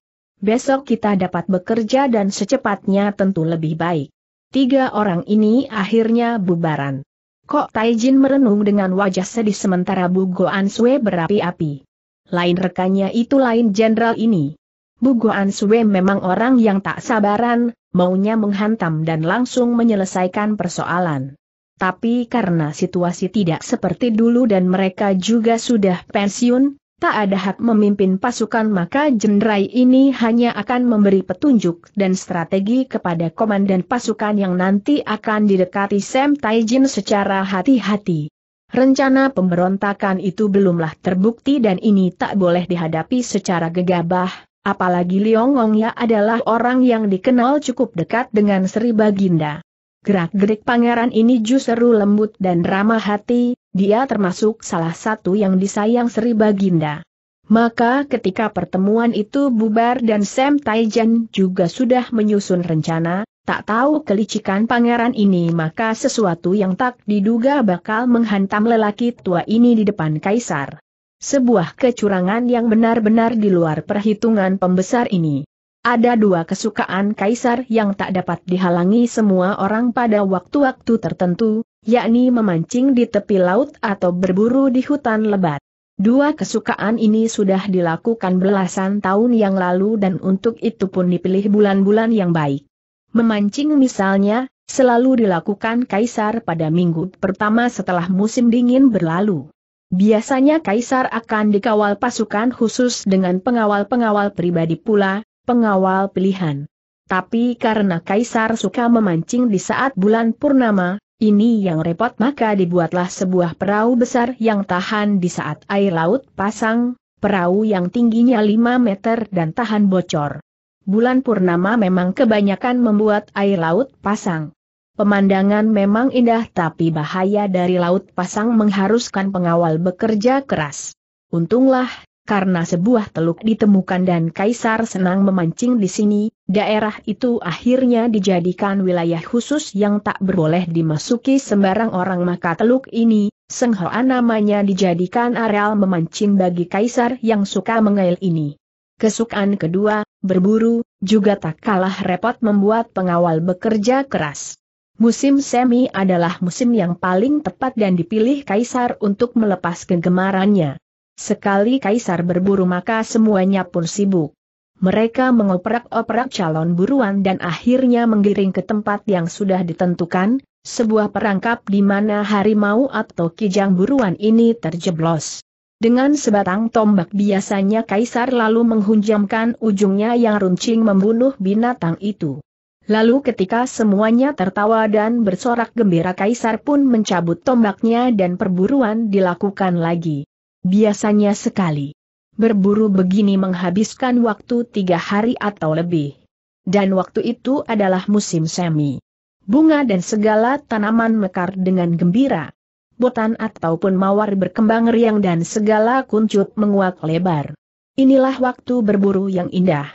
besok kita dapat bekerja dan secepatnya tentu lebih baik. Tiga orang ini akhirnya bubaran. Kok Taijin merenung dengan wajah sedih sementara Bu Goan Sue berapi-api. Lain rekannya itu lain jenderal ini. Bu Goan Sue memang orang yang tak sabaran, maunya menghantam dan langsung menyelesaikan persoalan. Tapi karena situasi tidak seperti dulu dan mereka juga sudah pensiun, tak ada hak memimpin pasukan maka jenderai ini hanya akan memberi petunjuk dan strategi kepada komandan pasukan yang nanti akan didekati Sam Taijin secara hati-hati. Rencana pemberontakan itu belumlah terbukti dan ini tak boleh dihadapi secara gegabah, apalagi Liongongnya adalah orang yang dikenal cukup dekat dengan Sri Baginda. Gerak-gerik pangeran ini justru lembut dan ramah hati, dia termasuk salah satu yang disayang Sri Baginda. Maka ketika pertemuan itu bubar dan Sam Taijan juga sudah menyusun rencana, tak tahu kelicikan pangeran ini maka sesuatu yang tak diduga bakal menghantam lelaki tua ini di depan kaisar. Sebuah kecurangan yang benar-benar di luar perhitungan pembesar ini. Ada dua kesukaan kaisar yang tak dapat dihalangi semua orang pada waktu-waktu tertentu, yakni memancing di tepi laut atau berburu di hutan lebat. Dua kesukaan ini sudah dilakukan belasan tahun yang lalu dan untuk itu pun dipilih bulan-bulan yang baik. Memancing misalnya, selalu dilakukan kaisar pada minggu pertama setelah musim dingin berlalu. Biasanya kaisar akan dikawal pasukan khusus dengan pengawal-pengawal pribadi pula, pengawal pilihan. Tapi karena kaisar suka memancing di saat bulan purnama, ini yang repot maka dibuatlah sebuah perahu besar yang tahan di saat air laut pasang, perahu yang tingginya 5 meter dan tahan bocor. Bulan purnama memang kebanyakan membuat air laut pasang. Pemandangan memang indah tapi bahaya dari laut pasang mengharuskan pengawal bekerja keras. Untunglah, karena sebuah teluk ditemukan dan kaisar senang memancing di sini, Daerah itu akhirnya dijadikan wilayah khusus yang tak berboleh dimasuki sembarang orang maka teluk ini, Senghoa namanya dijadikan areal memancing bagi kaisar yang suka mengail ini. Kesukaan kedua, berburu, juga tak kalah repot membuat pengawal bekerja keras. Musim semi adalah musim yang paling tepat dan dipilih kaisar untuk melepas kegemarannya. Sekali kaisar berburu maka semuanya pun sibuk mereka mengoperak-operak calon buruan dan akhirnya menggiring ke tempat yang sudah ditentukan, sebuah perangkap di mana harimau atau kijang buruan ini terjeblos. Dengan sebatang tombak biasanya kaisar lalu menghunjamkan ujungnya yang runcing membunuh binatang itu. Lalu ketika semuanya tertawa dan bersorak gembira kaisar pun mencabut tombaknya dan perburuan dilakukan lagi. Biasanya sekali berburu begini menghabiskan waktu tiga hari atau lebih. Dan waktu itu adalah musim semi. Bunga dan segala tanaman mekar dengan gembira. Botan ataupun mawar berkembang riang dan segala kuncup menguak lebar. Inilah waktu berburu yang indah.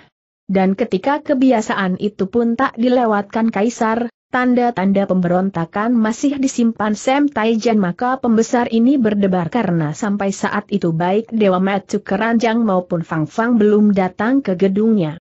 Dan ketika kebiasaan itu pun tak dilewatkan kaisar, Tanda-tanda pemberontakan masih disimpan Sam Taijan maka pembesar ini berdebar karena sampai saat itu baik Dewa Matsu Keranjang maupun Fang Fang belum datang ke gedungnya.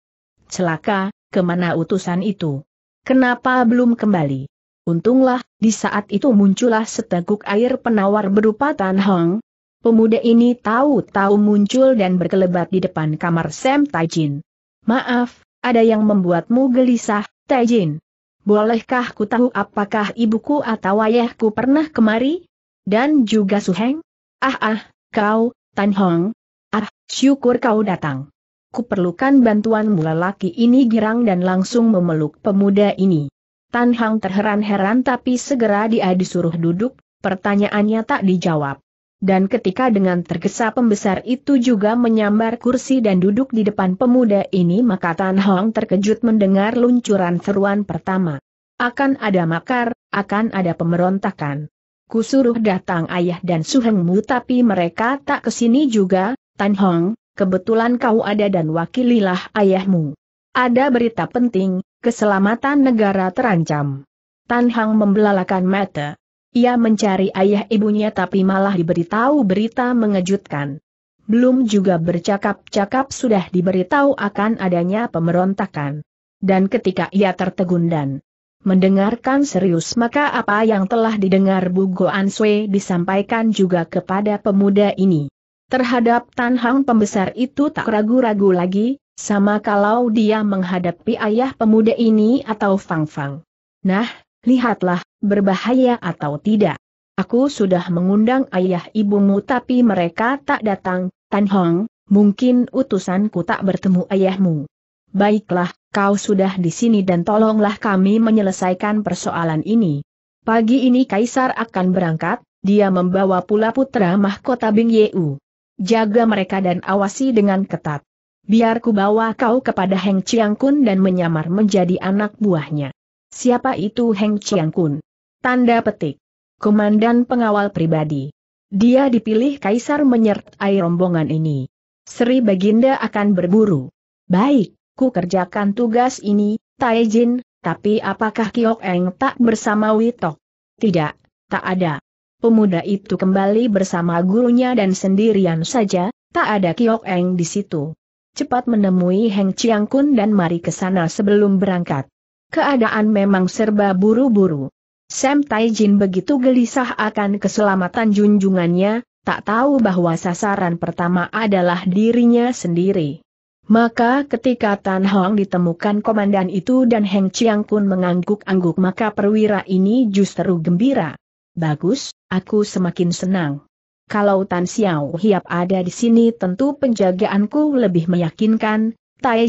Celaka, kemana utusan itu? Kenapa belum kembali? Untunglah, di saat itu muncullah seteguk air penawar berupa Tan Hong. Pemuda ini tahu-tahu muncul dan berkelebat di depan kamar Sam Taijin. Maaf, ada yang membuatmu gelisah, Taijin. Bolehkah ku tahu apakah ibuku atau ayahku pernah kemari? Dan juga Suheng? Ah ah, kau, Tan Hong. Ah, syukur kau datang. Kuperlukan bantuanmu laki ini girang dan langsung memeluk pemuda ini. Tan Hong terheran-heran tapi segera dia disuruh duduk, pertanyaannya tak dijawab dan ketika dengan tergesa pembesar itu juga menyambar kursi dan duduk di depan pemuda ini maka Tan Hong terkejut mendengar luncuran seruan pertama. Akan ada makar, akan ada pemberontakan. Kusuruh datang ayah dan suhengmu tapi mereka tak kesini juga, Tan Hong, kebetulan kau ada dan wakililah ayahmu. Ada berita penting, keselamatan negara terancam. Tan Hong membelalakan mata. Ia mencari ayah ibunya tapi malah diberitahu berita mengejutkan. Belum juga bercakap-cakap sudah diberitahu akan adanya pemberontakan. Dan ketika ia tertegun dan mendengarkan serius maka apa yang telah didengar Bugo Sui disampaikan juga kepada pemuda ini. Terhadap Tan Hang pembesar itu tak ragu-ragu lagi, sama kalau dia menghadapi ayah pemuda ini atau Fang Fang. Nah, lihatlah, berbahaya atau tidak. Aku sudah mengundang ayah ibumu tapi mereka tak datang, Tan Hong, mungkin utusanku tak bertemu ayahmu. Baiklah, kau sudah di sini dan tolonglah kami menyelesaikan persoalan ini. Pagi ini Kaisar akan berangkat, dia membawa pula putra mahkota Bing Yeu. Jaga mereka dan awasi dengan ketat. Biar ku bawa kau kepada Heng Chiang Kun dan menyamar menjadi anak buahnya. Siapa itu Heng Chiang Kun? Tanda petik. Komandan pengawal pribadi. Dia dipilih kaisar menyertai rombongan ini. Sri Baginda akan berburu. Baik, ku kerjakan tugas ini, Taijin. tapi apakah Kiok Eng tak bersama Witok? Tidak, tak ada. Pemuda itu kembali bersama gurunya dan sendirian saja, tak ada Kiok Eng di situ. Cepat menemui Heng Chiang Kun dan mari ke sana sebelum berangkat. Keadaan memang serba buru-buru. Sam Taijin begitu gelisah akan keselamatan junjungannya, tak tahu bahwa sasaran pertama adalah dirinya sendiri. Maka ketika Tan Hong ditemukan komandan itu dan Heng Chiang Kun mengangguk-angguk maka perwira ini justru gembira. Bagus, aku semakin senang. Kalau Tan Xiao Hiap ada di sini tentu penjagaanku lebih meyakinkan, Tai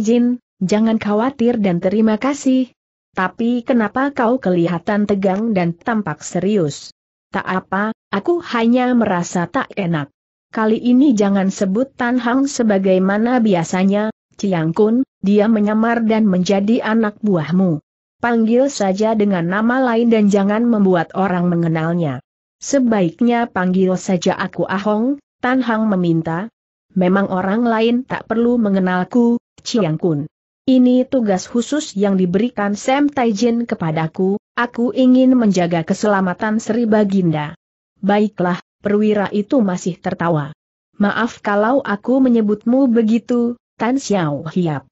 jangan khawatir dan terima kasih, tapi kenapa kau kelihatan tegang dan tampak serius? Tak apa, aku hanya merasa tak enak. Kali ini jangan sebut Tan Hang sebagaimana biasanya, Ciang Kun, dia menyamar dan menjadi anak buahmu. Panggil saja dengan nama lain dan jangan membuat orang mengenalnya. Sebaiknya panggil saja aku Ahong, Tan Hang meminta. Memang orang lain tak perlu mengenalku, Ciang Kun. Ini tugas khusus yang diberikan Sam Taijin kepadaku, aku ingin menjaga keselamatan Sri Baginda. Baiklah, perwira itu masih tertawa. Maaf kalau aku menyebutmu begitu, Tan Xiao Hiap.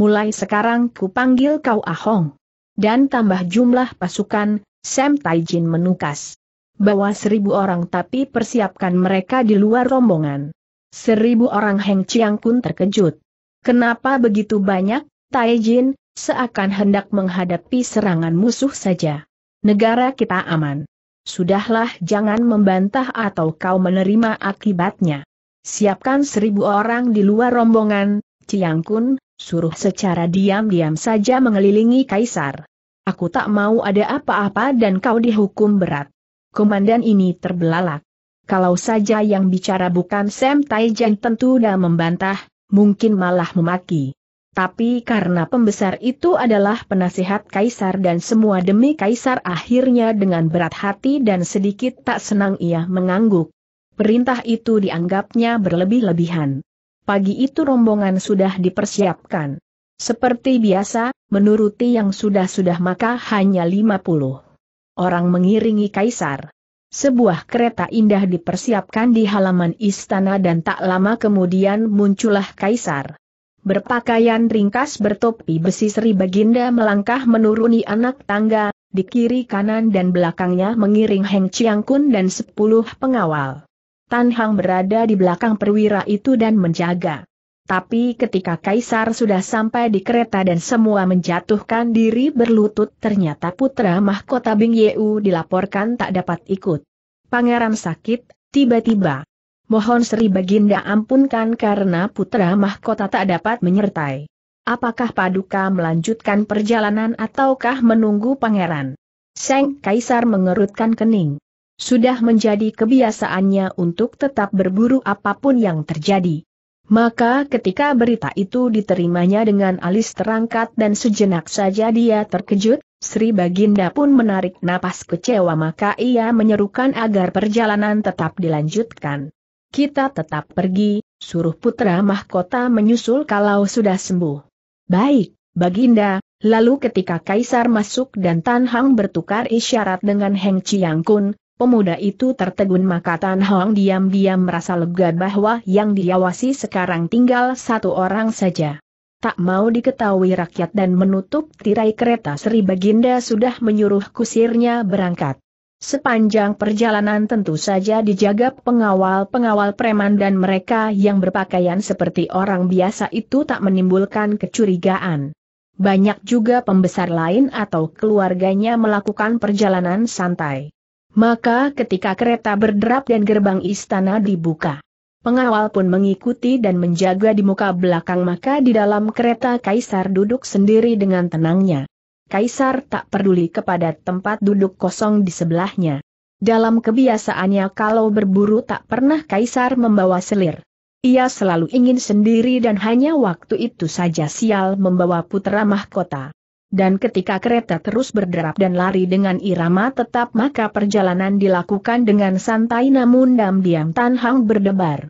Mulai sekarang ku panggil kau Ahong. Dan tambah jumlah pasukan, Sam Taijin menukas. Bawa seribu orang tapi persiapkan mereka di luar rombongan. Seribu orang Heng Chiang Kun terkejut. Kenapa begitu banyak? Taijin, seakan hendak menghadapi serangan musuh saja. Negara kita aman. Sudahlah jangan membantah atau kau menerima akibatnya. Siapkan seribu orang di luar rombongan, Ciang Kun, suruh secara diam-diam saja mengelilingi Kaisar. Aku tak mau ada apa-apa dan kau dihukum berat. Komandan ini terbelalak. Kalau saja yang bicara bukan Sam Taijin tentu dah membantah, mungkin malah memaki. Tapi karena pembesar itu adalah penasihat kaisar dan semua demi kaisar akhirnya dengan berat hati dan sedikit tak senang ia mengangguk. Perintah itu dianggapnya berlebih-lebihan. Pagi itu rombongan sudah dipersiapkan. Seperti biasa, menuruti yang sudah-sudah maka hanya 50. Orang mengiringi kaisar. Sebuah kereta indah dipersiapkan di halaman istana dan tak lama kemudian muncullah kaisar berpakaian ringkas bertopi besi Sri Baginda melangkah menuruni anak tangga, di kiri kanan dan belakangnya mengiring Heng Chiang Kun dan sepuluh pengawal. Tan Hang berada di belakang perwira itu dan menjaga. Tapi ketika Kaisar sudah sampai di kereta dan semua menjatuhkan diri berlutut ternyata putra mahkota Bing Yeu dilaporkan tak dapat ikut. Pangeran sakit, tiba-tiba, Mohon Sri Baginda ampunkan karena putra mahkota tak dapat menyertai. Apakah Paduka melanjutkan perjalanan ataukah menunggu pangeran? Seng Kaisar mengerutkan kening. Sudah menjadi kebiasaannya untuk tetap berburu apapun yang terjadi. Maka ketika berita itu diterimanya dengan alis terangkat dan sejenak saja dia terkejut, Sri Baginda pun menarik napas kecewa maka ia menyerukan agar perjalanan tetap dilanjutkan. Kita tetap pergi, suruh putra mahkota menyusul kalau sudah sembuh. Baik, Baginda, lalu ketika Kaisar masuk dan Tan Hang bertukar isyarat dengan Heng Chiang Kun, pemuda itu tertegun maka Tan Hang diam-diam merasa lega bahwa yang diawasi sekarang tinggal satu orang saja. Tak mau diketahui rakyat dan menutup tirai kereta Sri Baginda sudah menyuruh kusirnya berangkat. Sepanjang perjalanan tentu saja dijaga pengawal-pengawal preman dan mereka yang berpakaian seperti orang biasa itu tak menimbulkan kecurigaan. Banyak juga pembesar lain atau keluarganya melakukan perjalanan santai. Maka ketika kereta berderap dan gerbang istana dibuka, pengawal pun mengikuti dan menjaga di muka belakang maka di dalam kereta kaisar duduk sendiri dengan tenangnya. Kaisar tak peduli kepada tempat duduk kosong di sebelahnya. Dalam kebiasaannya kalau berburu tak pernah Kaisar membawa selir. Ia selalu ingin sendiri dan hanya waktu itu saja sial membawa putra mahkota. Dan ketika kereta terus berderap dan lari dengan irama tetap maka perjalanan dilakukan dengan santai namun diam-diam Tan Hang berdebar.